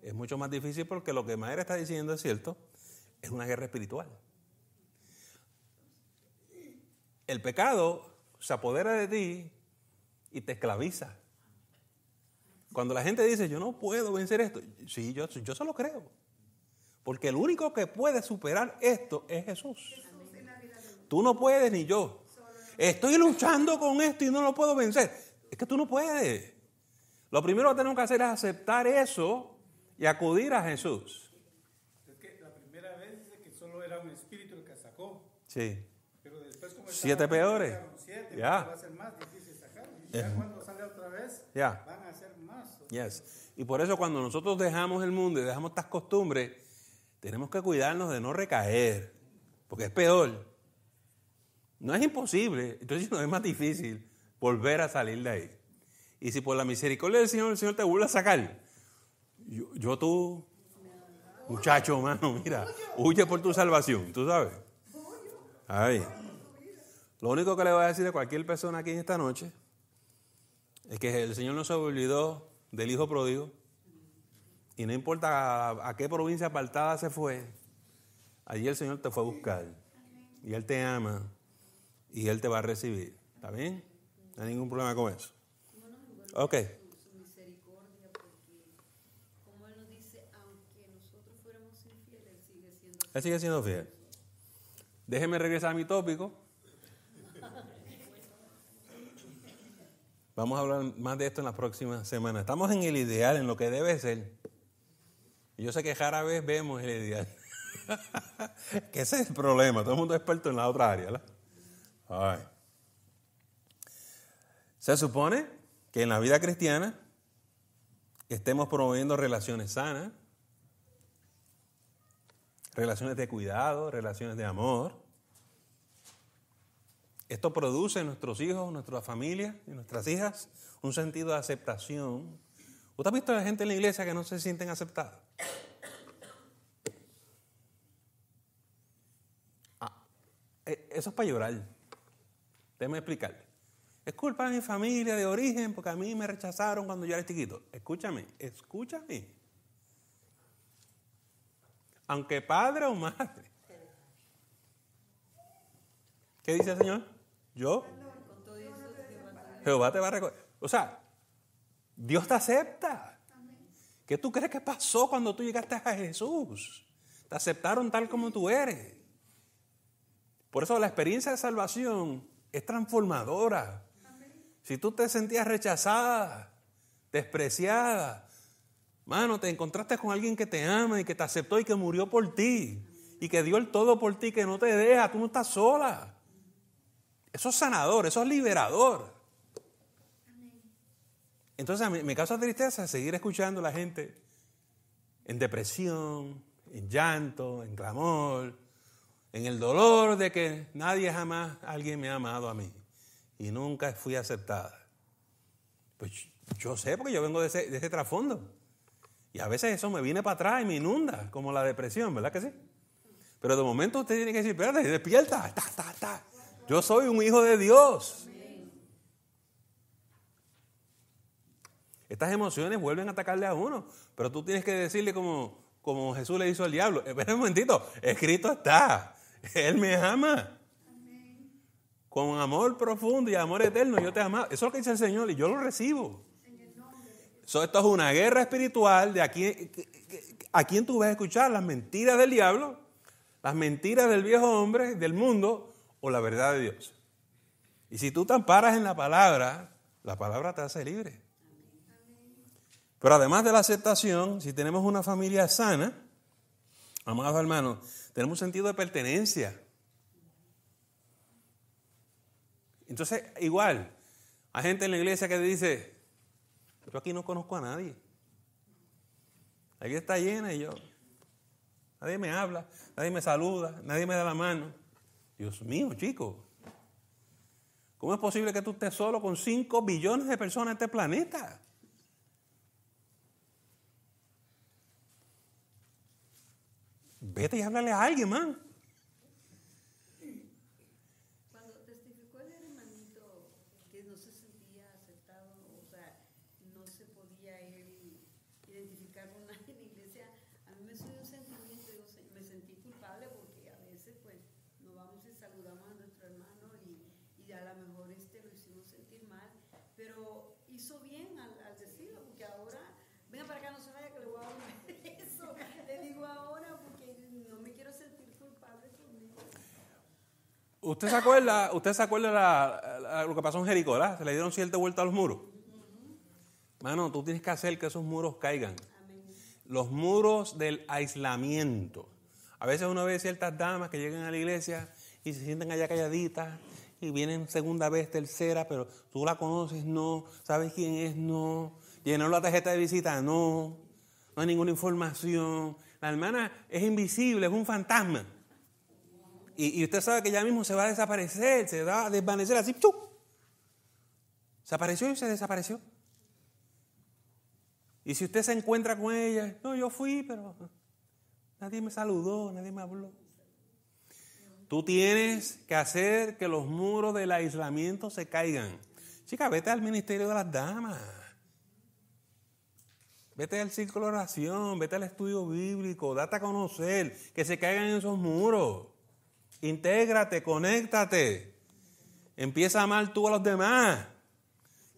es mucho más difícil porque lo que Maera está diciendo es cierto, es una guerra espiritual el pecado se apodera de ti y te esclaviza. Cuando la gente dice, yo no puedo vencer esto, sí, yo, yo se lo creo. Porque el único que puede superar esto es Jesús. Tú no puedes ni yo. Estoy luchando con esto y no lo puedo vencer. Es que tú no puedes. Lo primero que tenemos que hacer es aceptar eso y acudir a Jesús. Es que la primera vez que solo era un espíritu el que sacó. Sí. Pues, siete peores. Siete, ya Va a ser más difícil sacar. Y ya eh. cuando sale otra vez, van a más. Yes. Y por eso cuando nosotros dejamos el mundo y dejamos estas costumbres, tenemos que cuidarnos de no recaer, porque es peor. No es imposible, entonces *laughs* no es más difícil volver a salir de ahí. Y si por la misericordia del Señor el Señor te vuelve a sacar, yo, yo tú, muchacho, mano, mira, huye por tu salvación, tú sabes. Ay. Lo único que le voy a decir a cualquier persona aquí en esta noche es que el Señor no se olvidó del hijo pródigo. Y no importa a, qué provincia apartada se fue, allí el Señor te fue a buscar. Y Él te ama y Él te va a recibir. ¿Está bien? No hay ningún problema con eso. Ok. Él sigue siendo fiel. Déjeme regresar a mi tópico. Vamos a hablar más de esto en las próximas semanas. Estamos en el ideal, en lo que debe ser. Y yo sé que rara vez vemos el ideal. *laughs* que ese es el problema. Todo el mundo es experto en la otra área. ¿la? Se supone que en la vida cristiana estemos promoviendo relaciones sanas, relaciones de cuidado, relaciones de amor. Esto produce en nuestros hijos, en nuestra familia y nuestras hijas un sentido de aceptación. ¿Usted ha visto a la gente en la iglesia que no se sienten aceptados? Ah, e, eso es para llorar. Déjeme explicarle. Es culpa de mi familia de origen porque a mí me rechazaron cuando yo era chiquito. Escúchame, escúchame. Aunque padre o madre. ¿Qué dice el Señor? ¿Yo? Jehová te va a recoger. O sea, Dios te acepta. ¿Qué tú crees que pasó cuando tú llegaste a Jesús? Te aceptaron tal como tú eres. Por eso la experiencia de salvación es transformadora. Si tú te sentías rechazada, despreciada, mano, te encontraste con alguien que te ama y que te aceptó y que murió por ti y que dio el todo por ti, que no te deja, tú no estás sola. Eso es sanador, eso es liberador. Entonces me causa tristeza seguir escuchando a la gente en depresión, en llanto, en clamor, en el dolor de que nadie jamás, alguien me ha amado a mí y nunca fui aceptada. Pues yo sé porque yo vengo de ese, trasfondo. Y a veces eso me viene para atrás y me inunda, como la depresión, ¿verdad que sí? Pero de momento usted tiene que decir, espérate, despierta, ta, ta, ta. Yo soy un hijo de Dios. Estas emociones vuelven a atacarle a uno, pero tú tienes que decirle como, como Jesús le hizo al diablo, eh, espera un momentito, escrito está, Él me ama. Con amor profundo y amor eterno, yo te amo Eso es lo que dice el Señor y yo lo recibo. esto es una guerra espiritual de aquí, a quién tú vas a escuchar las mentiras del diablo, las mentiras del viejo hombre, del mundo, o la verdad de Dios. Y si tú te amparas en la palabra, la palabra te hace libre. Pero además de la aceptación, si tenemos una familia sana, amados hermanos, tenemos un sentido de pertenencia. Entonces, igual, hay gente en la iglesia que dice, yo aquí no conozco a nadie. aquí está llena y yo, nadie me habla, nadie me saluda, nadie me da la mano. Dios mío, chico. ¿Cómo es posible que tú estés solo con 5 billones de personas en este planeta? Vete y háblale a alguien, man. ¿Usted se acuerda, usted se acuerda lo que pasó en Jericó, ¿verdad? Se le dieron siete vueltas a los muros. Mano, tú tienes que hacer que esos muros caigan. Los muros del aislamiento. A veces uno ve ciertas damas que llegan a la iglesia y se sienten allá calladitas y vienen segunda vez, tercera, pero tú la conoces, no, sabes quién es, no, ¿Llenaron la tarjeta de visita, no, no hay ninguna información. La hermana es invisible, es un fantasma. Y, usted sabe que ya mismo se va a desaparecer, se va a desvanecer así. ¡chup! Se apareció y se desapareció. Y si usted se encuentra con ella, no, yo fui, pero nadie me saludó, nadie me habló. Tú tienes que hacer que los muros del aislamiento se caigan. Chica, vete al Ministerio de las Damas. Vete al círculo de oración, vete al estudio bíblico, date a conocer, que se caigan esos muros. Intégrate, conéctate. Empieza a amar tú a los demás.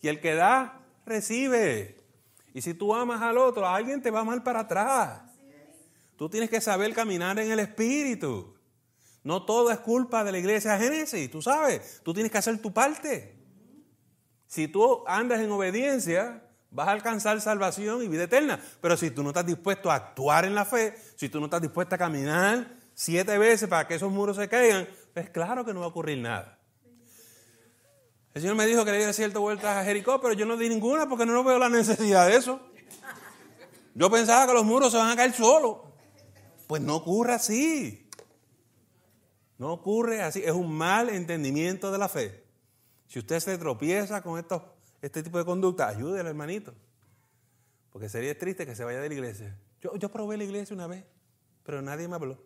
Y el que da, recibe. Y si tú amas al otro, alguien te va a amar para atrás. Tú tienes que saber caminar en el Espíritu. No todo es culpa de la iglesia Génesis, tú sabes. Tú tienes que hacer tu parte. Si tú andas en obediencia, vas a alcanzar salvación y vida eterna. Pero si tú no estás dispuesto a actuar en la fe, si tú no estás dispuesto a caminar siete veces para que esos muros se caigan, pues claro que no va a ocurrir nada. El Señor me dijo que le diera ciertas vueltas a Jericó, pero yo no di ninguna porque no veo la necesidad de eso. Yo pensaba que los muros se van a caer solos. Pues no ocurre así. No ocurre así. Es un mal entendimiento de la fe. Si usted se tropieza con este tipo de conducta, ayúdele, hermanito. Porque sería triste que se vaya de la iglesia. yo probé la iglesia una vez, pero nadie me habló.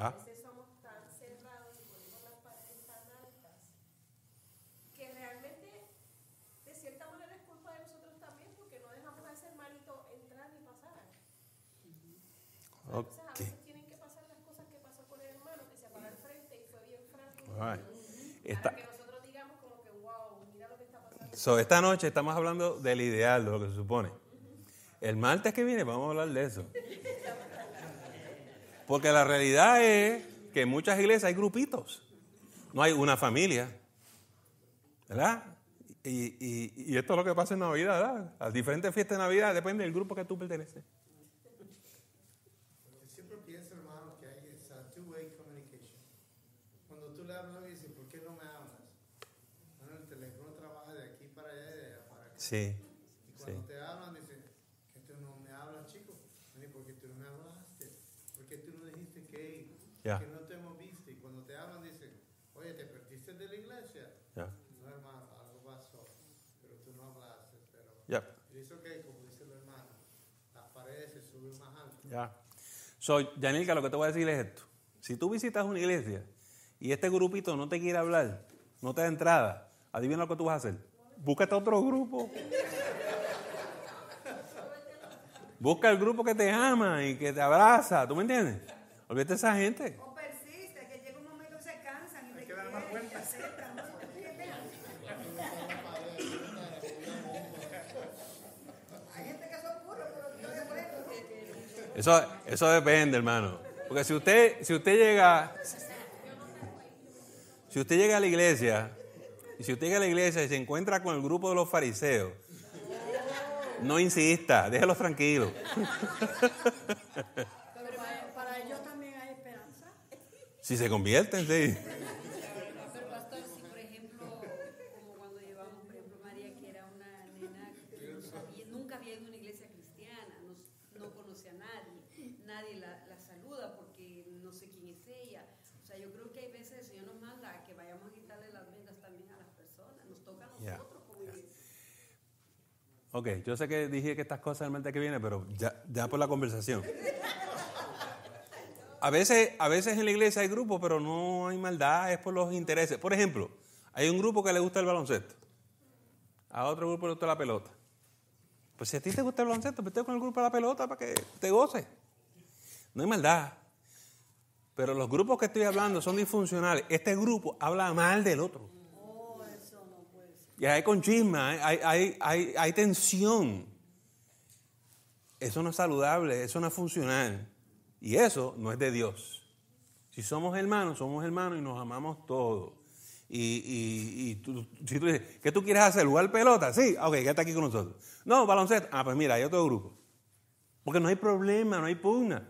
¿Ah? A veces somos tan cerrados y ponemos las paredes tan altas que realmente, de cierta manera, es culpa de nosotros también porque no dejamos a ese hermanito entrar ni pasar. Okay. Entonces, a veces tienen que pasar las cosas que pasó con el hermano, que se paró al frente y fue bien franco. Right. que nosotros digamos como que, wow, mira lo que está pasando. So, esta noche estamos hablando del ideal, de lo que se supone. El martes que viene vamos a hablar de eso. Porque la realidad es que en muchas iglesias hay grupitos, no hay una familia. ¿Verdad? Y, esto es lo que pasa en Navidad, ¿verdad? Las diferentes fiestas de Navidad depende del grupo que tú perteneces. que siempre pienso, hermano, que hay esa two-way communication. Cuando tú le hablas y dices, ¿por qué no me hablas? Bueno, el teléfono trabaja de aquí para allá y de allá para acá. Sí. Que no te moviste. Y cuando te hablan dicen, oye, te perdiste de la iglesia. No, hermano, algo pasó. Pero tú no hablaste. Pero yeah. es ok, como dicen los hermano, las paredes se suben más alto. Ya. soy Yanilka, lo que te voy a decir es esto. Si tú visitas una iglesia y este grupito no te quiere hablar, no te da entrada, adivina lo que tú vas a hacer. Búscate otro grupo. Busca el grupo que te ama y que te abraza, ¿tú me entiendes? Olvídate esa gente. O persiste, que llega un momento que se cansan y te Hay que pero Eso, eso depende, hermano. Porque si usted, si usted llega, si usted llega a la iglesia, y si usted llega a la iglesia y se encuentra con el grupo de los fariseos, no insista, déjelos tranquilos. *laughs* Si se convierten, sí. Pero pastor, si por ejemplo, como cuando llevamos, por ejemplo, María, que era una nena y nunca había ido a una iglesia cristiana, no, no conoce a nadie, nadie la, la, saluda porque no sé quién es ella. O sea, yo creo que hay veces el Señor nos manda a que vayamos a quitarle las vendas también a las personas, nos toca a nosotros como iglesia. Ok, yo sé que dije que estas cosas el mente que viene, pero ya, ya por la conversación a veces, a veces en la iglesia hay grupos, pero no hay maldad, es por los intereses. Por ejemplo, hay un grupo que le gusta el baloncesto, a otro grupo le gusta la pelota. Pues si a ti te gusta el baloncesto, vete con el grupo de la pelota para que te goces. No hay maldad. Pero los grupos que estoy hablando son disfuncionales. Este grupo habla mal del otro. Y hay con hay, hay tensión. Eso no es saludable, eso no es funcional. Y eso no es de Dios. Si somos hermanos, somos hermanos y nos amamos todos. Y, tú, si tú dices, ¿qué tú quieres hacer? ¿Jugar pelota? Sí, ok, está aquí con nosotros. No, baloncesto. Ah, pues mira, hay otro grupo. Porque no hay problema, no hay pugna.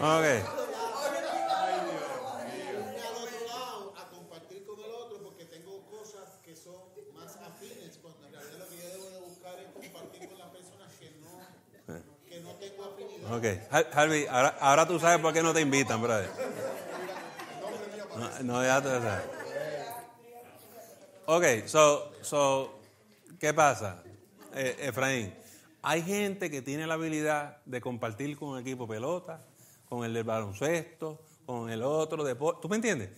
Ok. Ay Dios. A compartir con el otro porque tengo cosas que son más afines. en realidad lo que yo debo de buscar es compartir con las personas que no tengo afinidad. Ok. Harvey, ahora tú sabes por qué no te invitan, brother. No, ya tú ya sabes. Ok, so, so, ¿qué pasa? Eh, Efraín, hay gente que tiene la habilidad de compartir con equipo pelota con el del baloncesto, con el otro deporte. ¿Tú me entiendes?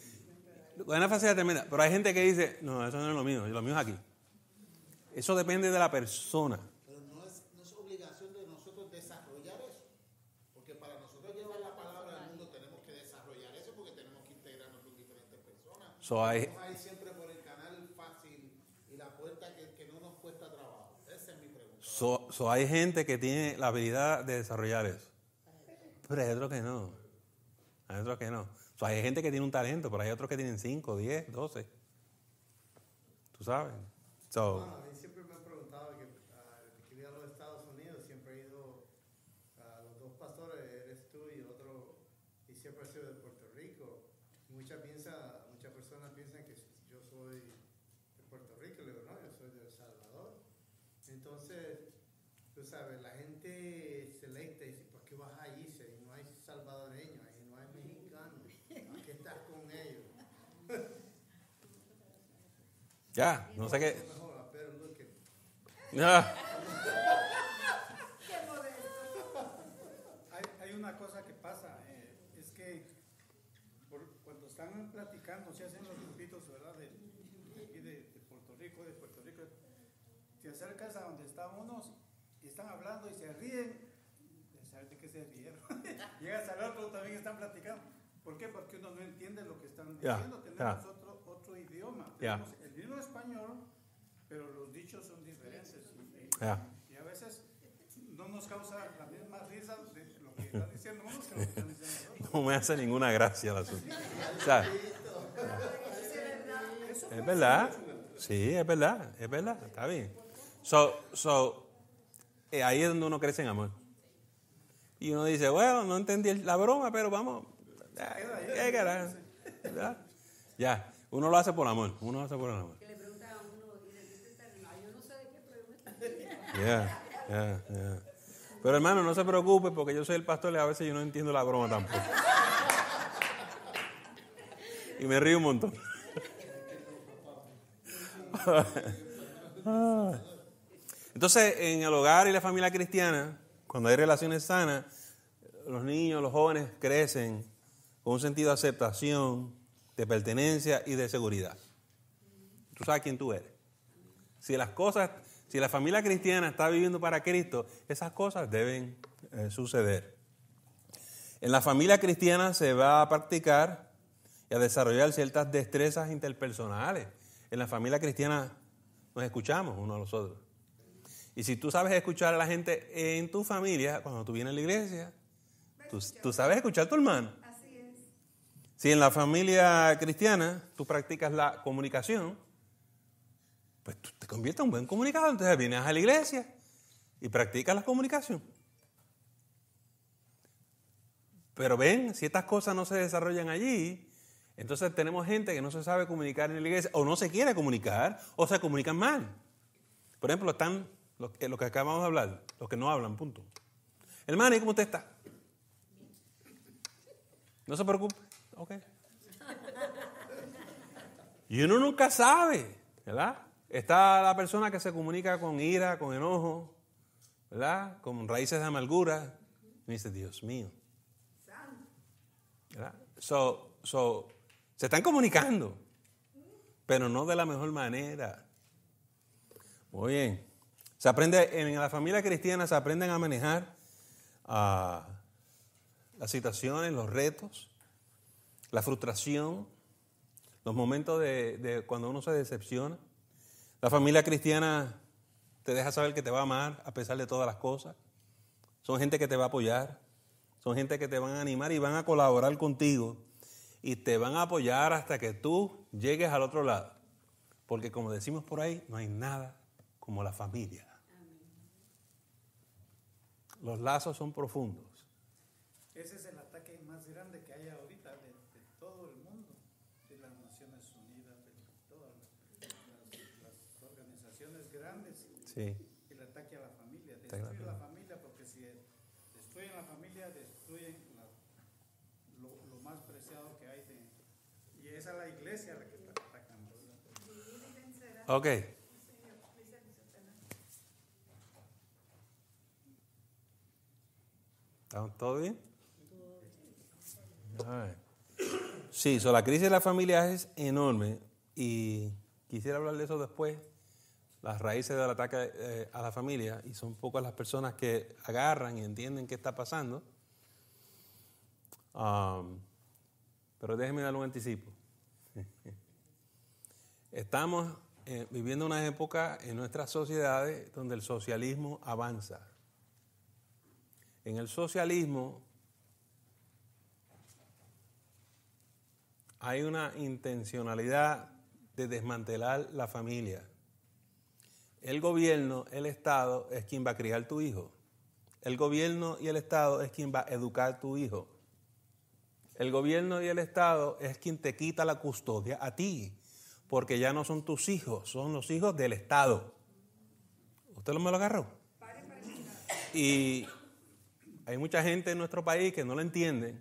Una facilidad tremenda. Pero hay gente que dice, no, eso no es lo mío, lo mío es aquí. Eso depende de la persona. Pero no es, no es obligación de nosotros desarrollar eso. Porque para nosotros llevar la palabra al mundo tenemos que desarrollar eso porque tenemos que integrarnos con diferentes personas. So hay, siempre por el canal fácil y la puerta que, que no nos cuesta trabajo. Esa es mi pregunta. So, so hay gente que tiene la habilidad de desarrollar eso pero hay otros que no. Hay otros que no. O hay gente que tiene un talento, pero hay otros que tienen 5, 10, 12. ¿Tú sabes? So, Ya, no sé qué. Ah. *laughs* Hay, una cosa que pasa, eh, es que cuando están platicando, se hacen los grupitos, ¿verdad? De, de, Puerto Rico, de Puerto Rico, te acercas a donde están unos y están hablando y se ríen, sabes de qué se rieron. *laughs* Llegas al otro, también están platicando. ¿Por qué? Porque uno no entiende lo que están diciendo. Tenemos Otro, idioma pero los dichos son diferentes. Y, a veces no nos causa la misma risa de lo que están diciendo que *laughs* que No me hace ninguna gracia la asunto. es verdad. Sí, es verdad, es verdad, está bien. So, so, eh, ahí es donde uno crece en amor. Y uno dice, bueno, no entendí la broma, pero vamos. Ya, ya, uno lo hace por amor, uno lo hace por amor. Pero hermano, no se preocupe porque yo soy el pastor y a veces yo no entiendo la broma tampoco. Y me río un montón. Entonces, en el hogar y la familia cristiana, cuando hay relaciones sanas, los niños, los jóvenes crecen con un sentido de aceptación, de pertenencia y de seguridad. Tú sabes quién tú eres. Si las cosas si la familia cristiana está viviendo para Cristo, esas cosas deben eh, suceder. En la familia cristiana se va a practicar y a desarrollar ciertas destrezas interpersonales. En la familia cristiana nos escuchamos unos a los otros. Y si tú sabes escuchar a la gente en tu familia, cuando tú vienes a la iglesia, tú, sabes escuchar a tu hermano. Así es. Si en la familia cristiana tú practicas la comunicación, pues tú te conviertes en un buen comunicador. Entonces vienes a la iglesia y practicas la comunicación. Pero ven, si estas cosas no se desarrollan allí, entonces tenemos gente que no se sabe comunicar en la iglesia o no se quiere comunicar o se comunican mal. Por ejemplo, están los, eh, que acabamos de hablar, los que no hablan, punto. Hermano, ¿y cómo usted está? No se preocupe. Ok. Y uno nunca sabe, ¿verdad? Está la persona que se comunica con ira, con enojo, ¿verdad? Con raíces de amargura. Y dice, Dios mío. ¿Verdad? So, so, se están comunicando, pero no de la mejor manera. Muy bien. Se aprende, en la familia cristiana se aprenden a manejar ah, las situaciones, los retos, la frustración, los momentos de cuando uno se decepciona. La familia cristiana te deja saber que te va a amar a pesar de todas las cosas. Son gente que te va a apoyar. Son gente que te van a animar y van a colaborar contigo. Y te van a apoyar hasta que tú llegues al otro lado. Porque como decimos por ahí, no hay nada como la familia. Los lazos son profundos. Ese es el sí. el ataque a la familia, destruir la familia, porque si destruyen la familia, destruyen lo, más preciado que hay. De, y esa es la iglesia la que está atacando. ¿verdad? Ok. ¿Están todos bien? Sí, la crisis de la familia es enorme y quisiera hablar de eso después, las raíces del ataque eh, a la familia y son pocas las personas que agarran y entienden qué está pasando. pero déjenme dar un anticipo. *laughs* Estamos eh, viviendo una época en nuestras sociedades donde el socialismo avanza. En el socialismo hay una intencionalidad de desmantelar la familia el gobierno, el Estado es quien va a criar tu hijo. El gobierno y el Estado es quien va a educar tu hijo. El gobierno y el Estado es quien te quita la custodia a ti, porque ya no son tus hijos, son los hijos del Estado. ¿Usted lo me lo agarró? Y hay mucha gente en nuestro país que no lo entiende,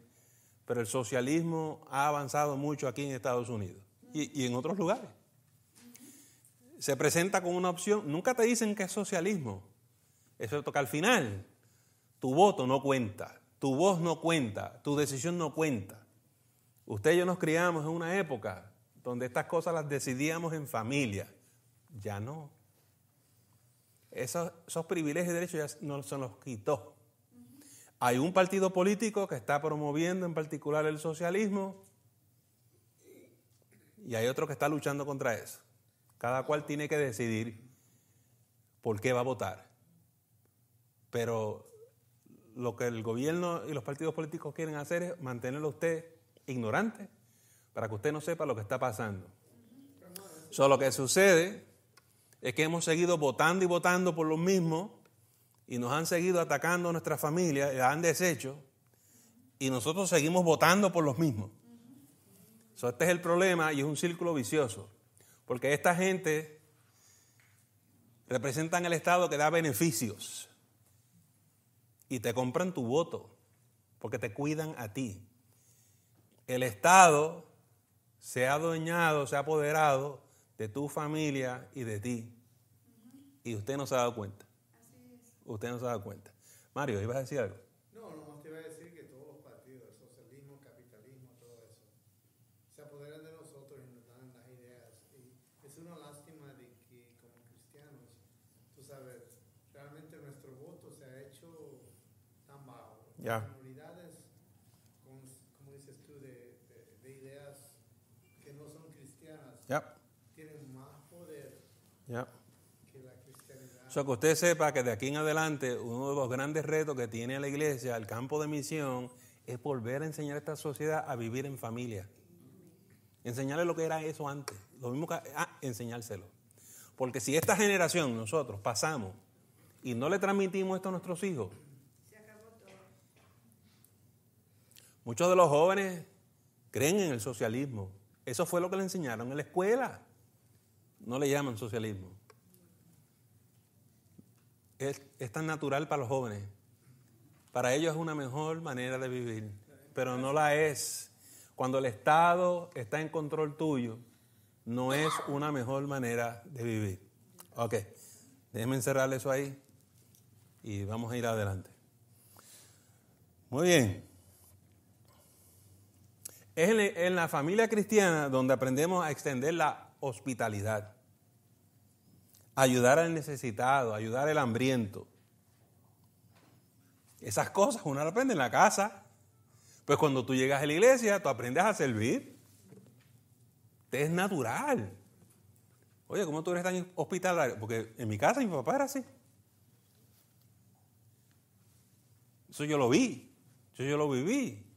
pero el socialismo ha avanzado mucho aquí en Estados Unidos y, y en otros lugares se presenta con una opción, nunca te dicen que es socialismo. Eso toca al final. Tu voto no cuenta, tu voz no cuenta, tu decisión no cuenta. Usted y yo nos criamos en una época donde estas cosas las decidíamos en familia. Ya no. Esos, privilegios y derechos ya no se los quitó. Hay un partido político que está promoviendo en particular el socialismo y hay otro que está luchando contra eso. Cada cual tiene que decidir por qué va a votar. Pero lo que el gobierno y los partidos políticos quieren hacer es mantenerlo usted ignorante para que usted no sepa lo que está pasando. Solo lo que sucede es que hemos seguido votando y votando por lo mismo y nos han seguido atacando a familias familia, las han deshecho y nosotros seguimos votando por los mismos. Eso este es el problema y es un círculo vicioso. Porque esta gente representan el Estado que da beneficios y te compran tu voto porque te cuidan a ti. El Estado se ha adueñado, se ha apoderado de tu familia y de ti. Y usted no se ha dado cuenta. Usted no se ha dado cuenta. Mario, ¿ibas a decir algo? Ya. dices que O sea, que usted sepa que de aquí en adelante uno de los grandes retos que tiene la iglesia, el campo de misión, es volver a enseñar a esta sociedad a vivir en familia. Enseñarle lo que era eso antes. Lo mismo que ah, enseñárselo. Porque si esta generación, nosotros, pasamos y no le transmitimos esto a nuestros hijos, Muchos de los jóvenes creen en el socialismo. Eso fue lo que le enseñaron en la escuela. No le llaman socialismo. Es, tan natural para los jóvenes. Para ellos es una mejor manera de vivir, pero no la es. Cuando el Estado está en control tuyo, no es una mejor manera de vivir. Ok, déjenme encerrar eso ahí y vamos a ir adelante. Muy bien. Es en, la familia cristiana donde aprendemos a extender la hospitalidad, ayudar al necesitado, ayudar al hambriento. Esas cosas uno las aprende en la casa. Pues cuando tú llegas a la iglesia, tú aprendes a servir. Te es natural. Oye, ¿cómo tú eres tan hospitalario? Porque en mi casa mi papá era así. Eso yo lo vi, eso yo lo viví.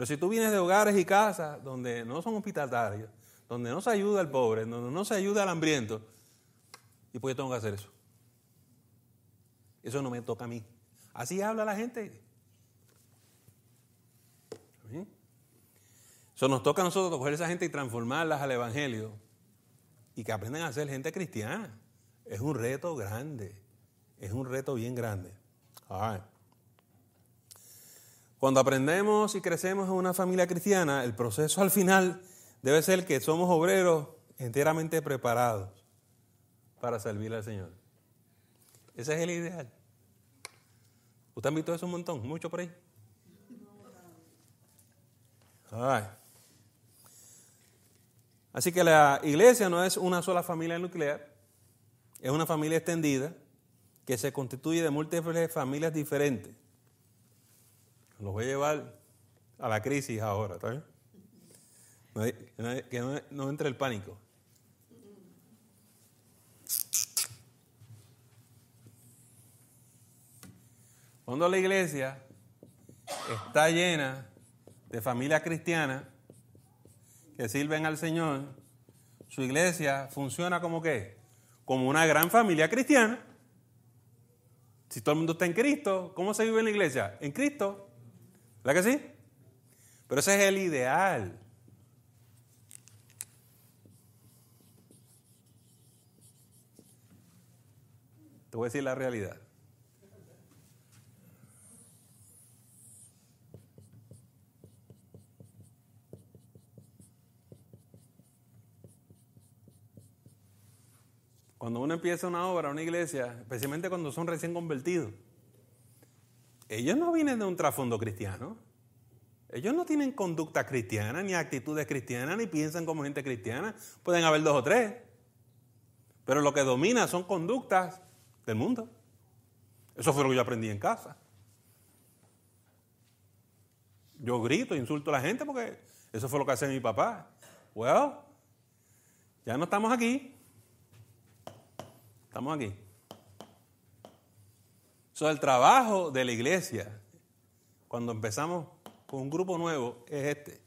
Pero si tú vienes de hogares y casas donde no son hospitalarios, donde no se ayuda al pobre, donde no se ayuda al hambriento, y pues yo tengo que hacer eso. Eso no me toca a mí. Así habla la gente. Eso nos toca a nosotros coger a esa gente y transformarlas al Evangelio y que aprendan a ser gente cristiana. Es un reto grande. Es un reto bien grande. All cuando aprendemos y crecemos en una familia cristiana, el proceso al final debe ser que somos obreros enteramente preparados para servir al Señor. Ese es el ideal. ¿Usted ha visto eso un montón? ¿Mucho por ahí? Así que la iglesia no es una sola familia nuclear, es una familia extendida que se constituye de múltiples familias diferentes los voy a llevar a la crisis ahora, ¿está bien? que no, no entre el pánico. Cuando la iglesia está llena de familias cristianas que sirven al Señor, su iglesia funciona como qué? Como una gran familia cristiana. Si todo el mundo está en Cristo, ¿cómo se vive en la iglesia? En Cristo. ¿Verdad que sí? Pero ese es el ideal. Te voy a decir la realidad. Cuando uno empieza una obra, una iglesia, especialmente cuando son recién convertidos, ellos no vienen de un trasfondo cristiano. Ellos no tienen conducta cristiana, ni actitudes cristianas, ni piensan como gente cristiana. Pueden haber dos o tres. Pero lo que domina son conductas del mundo. Eso fue lo que yo aprendí en casa. Yo grito, insulto a la gente porque eso fue lo que hacía mi papá. bueno ya no estamos aquí. Estamos aquí el trabajo de la iglesia, cuando empezamos con un grupo nuevo, es este.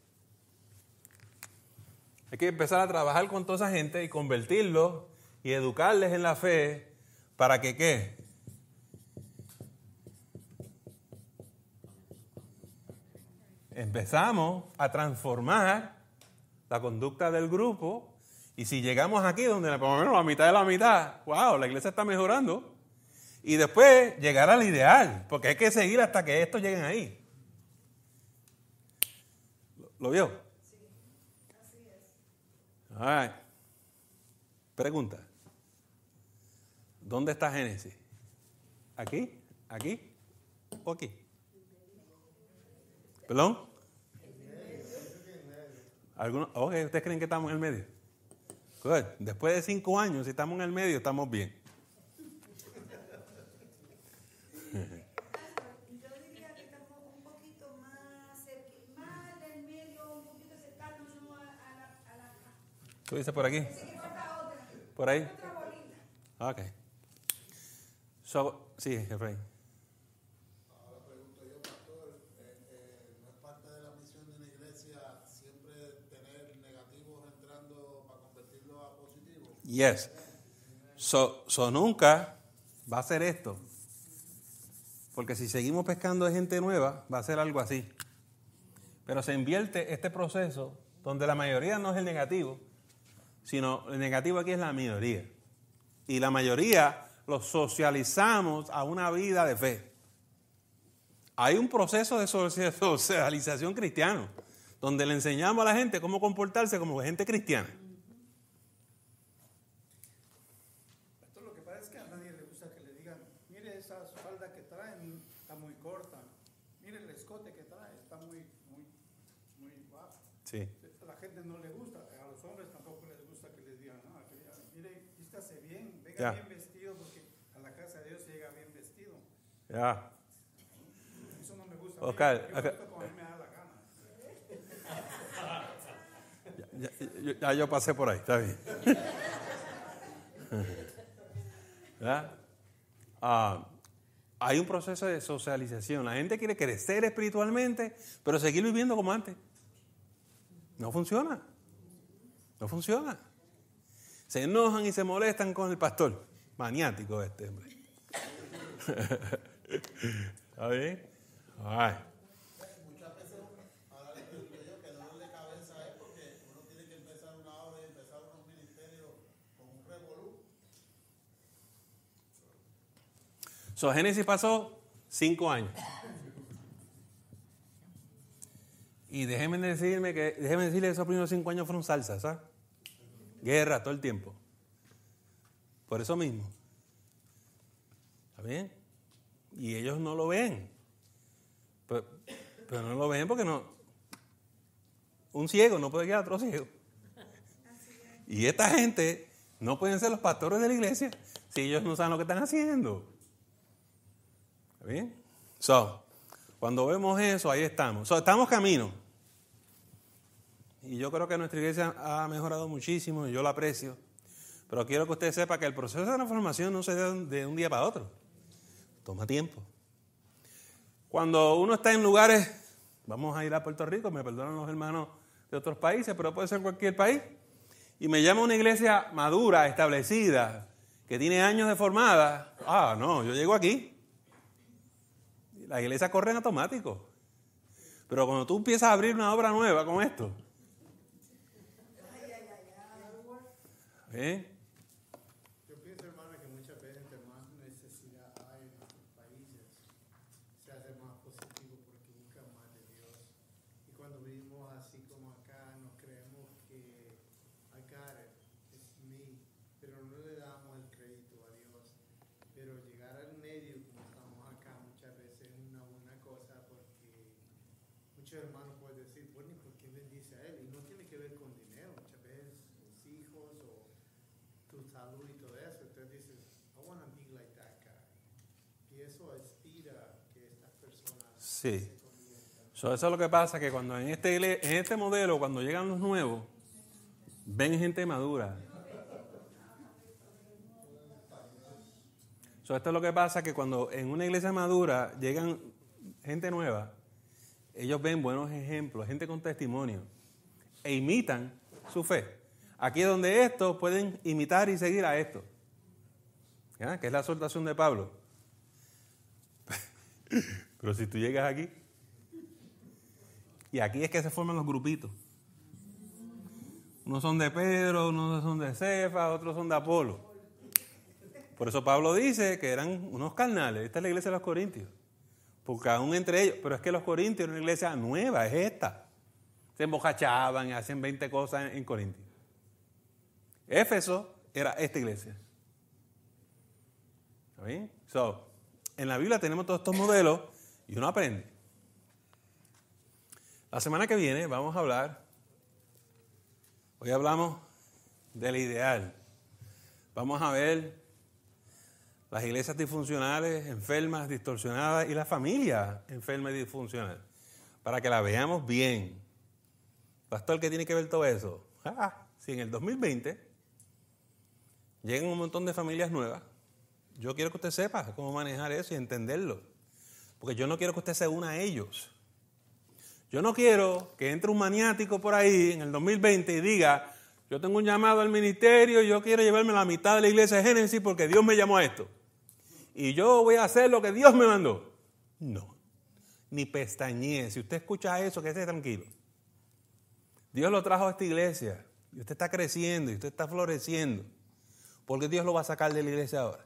Hay que empezar a trabajar con toda esa gente y convertirlos y educarles en la fe para que qué? Empezamos a transformar la conducta del grupo y si llegamos aquí donde por lo menos la mitad de la mitad, wow, la iglesia está mejorando, y después llegar al ideal, porque hay que seguir hasta que estos lleguen ahí. ¿Lo vio? Sí, así es. Pregunta. ¿Dónde está Génesis? ¿Aquí? ¿Aquí? ¿O aquí? ¿Perdón? perdón Okay, ¿Ustedes creen que estamos en el medio? Después de cinco años, si estamos en el medio, estamos bien. ¿Tú dices por aquí? ¿Por ahí? Otra ah, bolita. Ok. So, sí, Ahora pregunto yo, pastor, eh, eh, ¿no es parte de la misión de la iglesia siempre tener negativos entrando para convertirlos a positivos? Yes. So, nunca va a ser esto. Porque si seguimos pescando gente nueva, va a ser algo así. Pero se invierte este proceso donde la mayoría no es el negativo, sino el negativo aquí es la minoría. Y la mayoría los socializamos a una vida de fe. Hay un proceso de *laughs* socialización cristiano, donde le enseñamos a la gente cómo comportarse como gente cristiana. llega bien vestido porque a la casa de Dios llega bien vestido. Ya. Eso no me gusta. Okay, yo okay. me da la gana. ya, ya, yo pasé por ahí, está bien. Ah, hay un proceso de socialización. La gente quiere crecer espiritualmente, pero seguir viviendo como antes. No funciona. No funciona. Se enojan y se molestan con el pastor. Maniático este, hombre. *laughs* ¿Está bien? Muchas veces ahora les digo que que dolor de cabeza es porque uno tiene que empezar una obra y empezar un ministerio con un revolú. So, Génesis pasó cinco años. Y déjenme decirme que déjeme decirle que esos primeros cinco años fueron salsas, ¿sabes? Guerra todo el tiempo. Por eso mismo. ¿Está bien? Y ellos no lo ven. Pero, no lo ven porque no. Un ciego no puede quedar a otro ciego. Y esta gente no pueden ser los pastores de la iglesia si ellos no saben lo que están haciendo. ¿Está bien? So, cuando vemos eso, ahí estamos. estamos camino. Y yo creo que nuestra iglesia ha mejorado muchísimo y yo la aprecio. Pero quiero que usted sepa que el proceso de formación no se da de un día para otro. Toma tiempo. Cuando uno está en lugares, vamos a ir a Puerto Rico, me perdonan los hermanos de otros países, pero puede ser cualquier país. Y me llama una iglesia madura, establecida, que tiene años de formada. Ah, no, yo llego aquí. La iglesia corre en automático. Pero cuando tú empiezas a abrir una obra nueva con esto, Amém? Sí. eso es lo que pasa, que cuando en este, en este modelo, cuando llegan los nuevos, ven gente madura. esto es lo que pasa, que cuando en una iglesia madura llegan gente nueva, ellos ven buenos ejemplos, gente con testimonio, e imitan su fe. Aquí es donde estos pueden imitar y seguir a esto, que es la exhortación de Pablo. *laughs* Pero si tú llegas aquí, y aquí es que se forman los grupitos. Unos son de Pedro, unos son de Cefa, otros son de Apolo. Por eso Pablo dice que eran unos carnales. Esta es la iglesia de los Corintios. Porque aún entre ellos, pero es que los Corintios eran una iglesia nueva, es esta. Se embocachaban y hacían 20 cosas en, Corintios. Éfeso era esta iglesia. ¿Está en la Biblia tenemos todos estos modelos y uno aprende. La semana que viene vamos a hablar, hoy hablamos del ideal. Vamos a ver las iglesias disfuncionales, enfermas, distorsionadas y las familias enfermas y disfuncionales, para que la veamos bien. Pastor, ¿qué tiene que ver todo eso? *laughs* Ah, si en el 2020 llegan un montón de familias nuevas, yo quiero que usted sepa cómo manejar eso y entenderlo. Porque yo no quiero que usted se una a ellos. Yo no quiero que entre un maniático por ahí en el 2020 y diga, yo tengo un llamado al ministerio, yo quiero llevarme la mitad de la iglesia de Génesis porque Dios me llamó a esto. Y yo voy a hacer lo que Dios me mandó. No, ni pestañee. Si usted escucha eso, que esté tranquilo. Dios lo trajo a esta iglesia y usted está creciendo y usted está floreciendo. Porque Dios lo va a sacar de la iglesia ahora.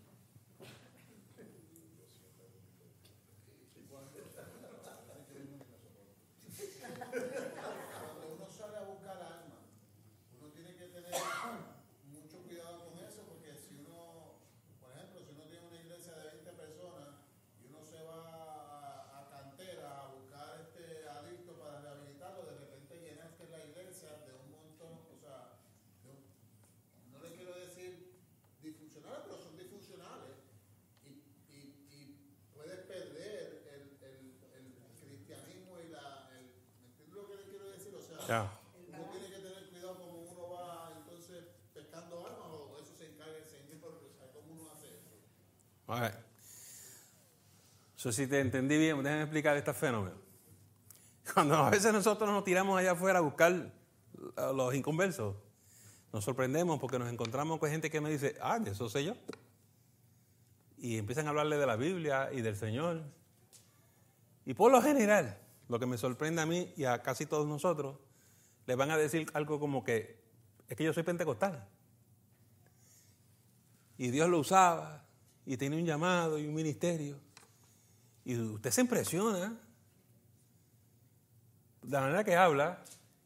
Ya. tiene que tener cuidado como uno va entonces pescando armas o eso se encarga el Señor, ¿cómo uno hace eso? ver, si te entendí bien, déjame explicar este fenómeno. Cuando a veces nosotros nos tiramos allá afuera a buscar a los inconversos, nos sorprendemos porque nos encontramos con gente que me dice, ah, de eso sé yo. Y empiezan a hablarle de la Biblia y del Señor. Y por lo general, lo que me sorprende a mí y a casi todos nosotros le van a decir algo como que, es que yo soy pentecostal. Y Dios lo usaba, y tiene un llamado y un ministerio. Y usted se impresiona de la manera que habla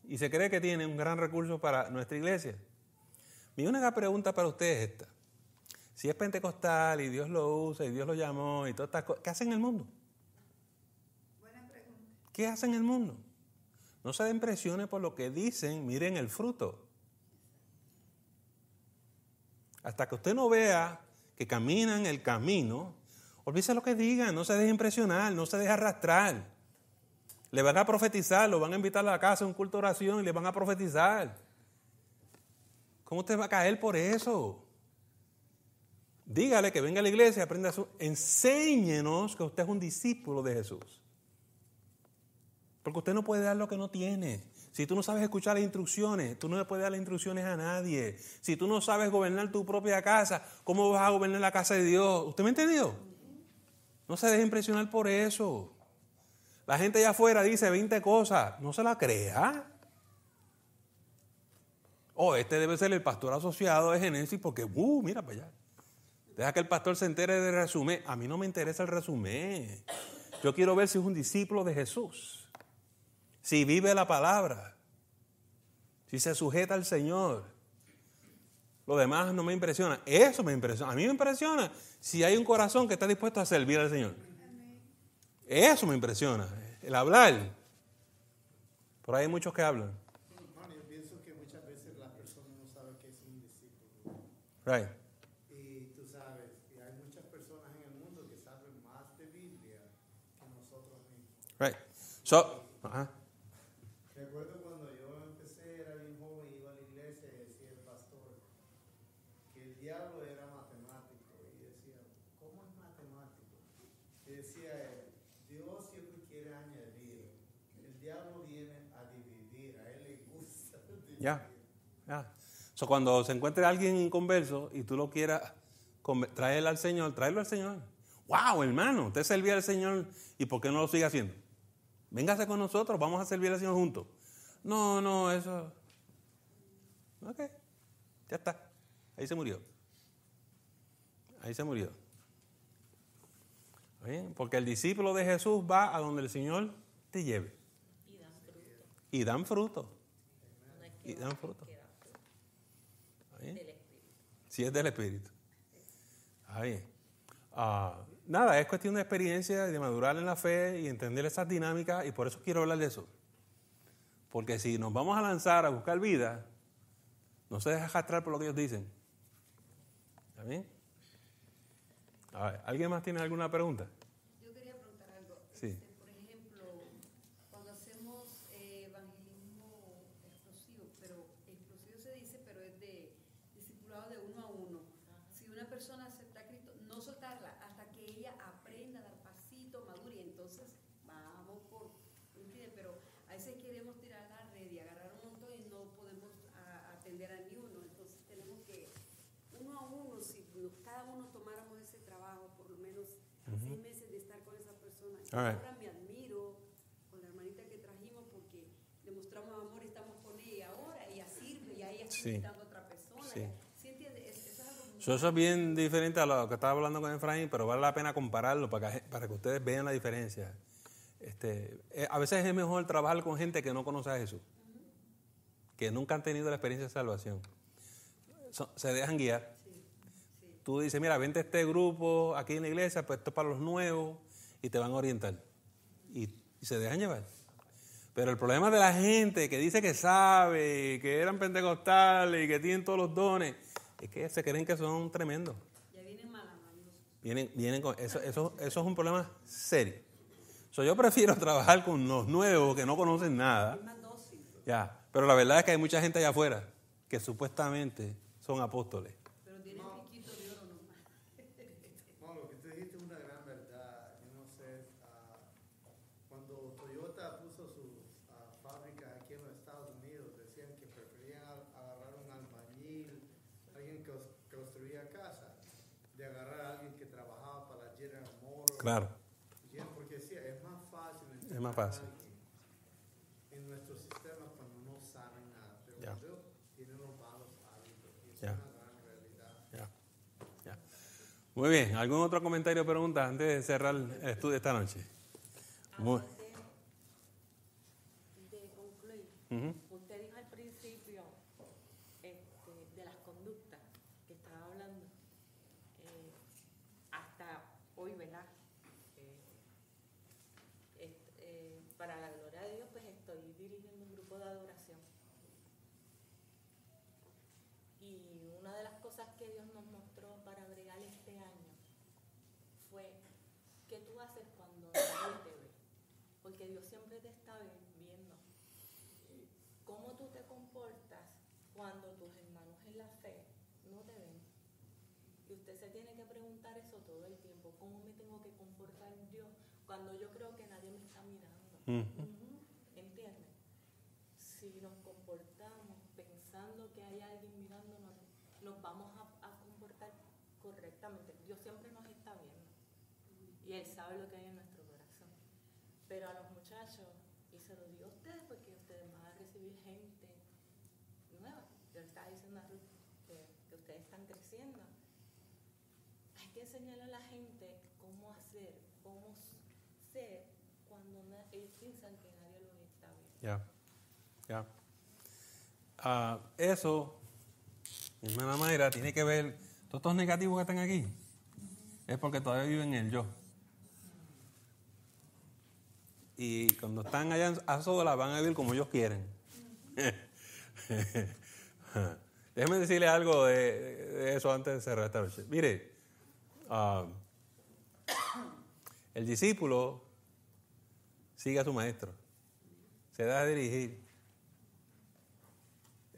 y se cree que tiene un gran recurso para nuestra iglesia. Mi única pregunta para usted es esta. Si es pentecostal y Dios lo usa y Dios lo llamó y todas estas cosas, ¿qué hace en el mundo? Buena pregunta. ¿Qué hace en el mundo? No se de presiones por lo que dicen, miren el fruto. Hasta que usted no vea que caminan el camino, olvídese lo que digan, no se deje impresionar, no se deje arrastrar. Le van a profetizar, lo van a invitar a la casa a un culto de oración y le van a profetizar. ¿Cómo usted va a caer por eso? Dígale que venga a la iglesia, aprenda su... Enséñenos que usted es un discípulo de Jesús. Porque usted no puede dar lo que no tiene. Si tú no sabes escuchar las instrucciones, tú no le puedes dar las instrucciones a nadie. Si tú no sabes gobernar tu propia casa, ¿cómo vas a gobernar la casa de Dios? ¿Usted me entendido? No se deje impresionar por eso. La gente allá afuera dice 20 cosas. No se la crea. Oh, este debe ser el pastor asociado de Genesis porque, uh, mira para allá. Deja que el pastor se entere del resumen. A mí no me interesa el resumen. Yo quiero ver si es un discípulo de Jesús si vive la palabra, si se sujeta al Señor. Lo demás no me impresiona. Eso me impresiona. A mí me impresiona si hay un corazón que está dispuesto a servir al Señor. Eso me impresiona. El hablar. Por ahí hay muchos que hablan. yo pienso que muchas veces las personas no saben qué es un discípulo. Right. Y tú sabes, y hay muchas personas en el mundo que saben más de Biblia que nosotros mismos. Right. So, uh Ya, ya. cuando se encuentre alguien converso y tú lo quieras traer al Señor, tráelo al Señor. ¡Wow, hermano! Usted servía al Señor y ¿por qué no lo sigue haciendo? Véngase con nosotros, vamos a servir al Señor juntos. No, no, eso. Ok, ya está. Ahí se murió. Ahí se murió. Porque el discípulo de Jesús va a donde el Señor te lleve. Y dan fruto. Y dan fruto y dan fruto. Si sí, es del Espíritu. Ah, nada, es cuestión de experiencia de madurar en la fe y entender esas dinámicas y por eso quiero hablar de eso. Porque si nos vamos a lanzar a buscar vida, no se deja arrastrar por lo que ellos dicen. A ver, ¿alguien más tiene alguna pregunta? Ahora me admiro con la hermanita que trajimos porque le mostramos amor y estamos con ella ahora. Ella sirve y ahí está sí. a otra persona. Sí. Eso es, algo bien diferente a lo que estaba hablando con Efraín, pero vale la pena compararlo para que, para que ustedes vean la diferencia. Este, eh, a veces es mejor trabajar con gente que no conoce a Jesús, que nunca han tenido la experiencia de salvación. se dejan guiar. Tú dices, mira, vente a este grupo aquí en la iglesia, pues esto es para los nuevos y te van a orientar. Y, se dejan llevar. Pero el problema de la gente que dice que sabe, que eran pentecostales y que tienen todos los dones, es que se creen que son tremendos. Ya vienen malas Vienen, con, eso, eso, es un problema serio. yo prefiero *laughs* trabajar con los nuevos que no conocen nada. Ya, pero la verdad es que hay mucha gente allá afuera que supuestamente son apóstoles. Claro. Porque sí, es más fácil. Es más fácil. En nuestro sistema cuando no saben nada, pero yeah. tienen los malos hábitos y es yeah. una gran realidad. Muy bien, ¿algún otro comentario o pregunta antes de cerrar el estudio esta noche? Muy. De, de concluir. Uh -huh. tengo que comportar Dios cuando yo creo que nadie me está mirando. entiende Si nos comportamos pensando que hay alguien mirándonos, nos vamos a, comportar correctamente. Dios siempre nos está viendo y Él sabe lo que hay en nuestro corazón. Pero a los muchachos, y se lo digo a ustedes porque ustedes van a recibir gente nueva. Yo le estaba diciendo a Ruth que, ustedes están creciendo. Hay que enseñarle a la gente ¿Ya? Ah, eso, hermana Mayra, tiene que ver, todos estos negativos que están aquí, es porque todavía viven en el yo. Y cuando están allá a solas van a vivir como ellos quieren. *laughs* déjeme decirle algo de, eso antes de cerrar esta noche. Mire, ah, el discípulo sigue a su maestro, se da a dirigir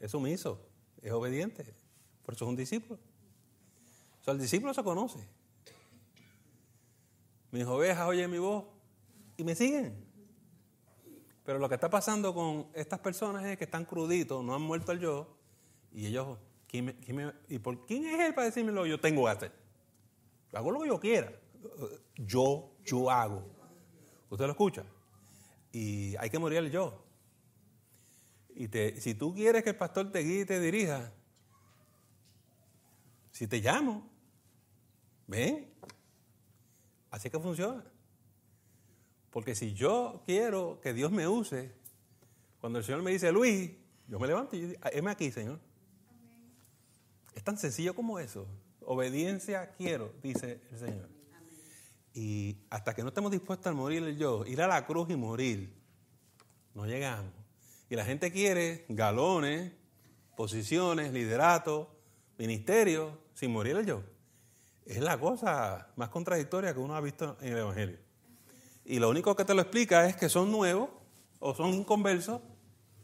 es sumiso, es obediente. Por eso es un discípulo. O sea, el discípulo se conoce. Mis ovejas oyen mi voz y me siguen. Pero lo que está pasando con estas personas es que están cruditos, no han muerto el yo, y ellos, ¿y por quién es él para decirme lo que yo tengo que hacer? Hago lo que yo quiera. Yo, yo hago. ¿Usted lo escucha? Y hay que morir el yo. Y si tú quieres que el pastor te guíe y te dirija, si te llamo, ven. Así que funciona. Porque si yo quiero que Dios me use, cuando el Señor me dice, Luis, yo me levanto y yo digo, ah, heme aquí, Señor. Es tan sencillo como eso. Obediencia quiero, dice el Señor. Y hasta que no estemos dispuestos a morir yo, ir a la cruz y morir, no llegamos. Y la gente quiere galones, posiciones, liderato, ministerio, sin morir el yo. Es la cosa más contradictoria que uno ha visto en el Evangelio. Y lo único que te lo explica es que son nuevos o son conversos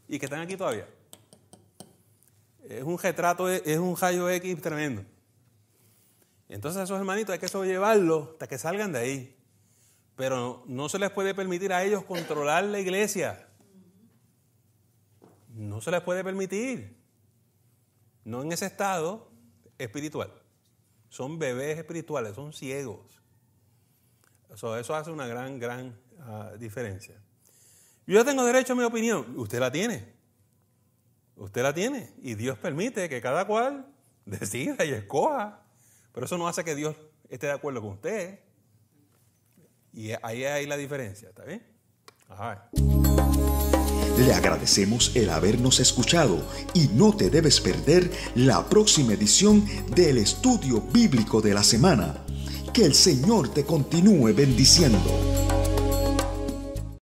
y que están aquí todavía. Es un retrato, es un rayo X tremendo. Entonces esos hermanitos hay que sobrellevarlos hasta que salgan de ahí. Pero no se les puede permitir a ellos controlar la iglesia. No se les puede permitir. No en ese estado espiritual. Son bebés espirituales, son ciegos. eso hace una gran, gran ah, diferencia. Yo tengo derecho a mi opinión. Usted la tiene. Usted la tiene. Y Dios permite que cada cual *laughs* decida y escoja. Pero eso no hace que Dios esté de acuerdo con usted. Y ahí hay la diferencia, ¿está bien? Ajá. Le agradecemos el habernos escuchado y no te debes perder la próxima edición del Estudio Bíblico de la Semana. Que el Señor te continúe bendiciendo.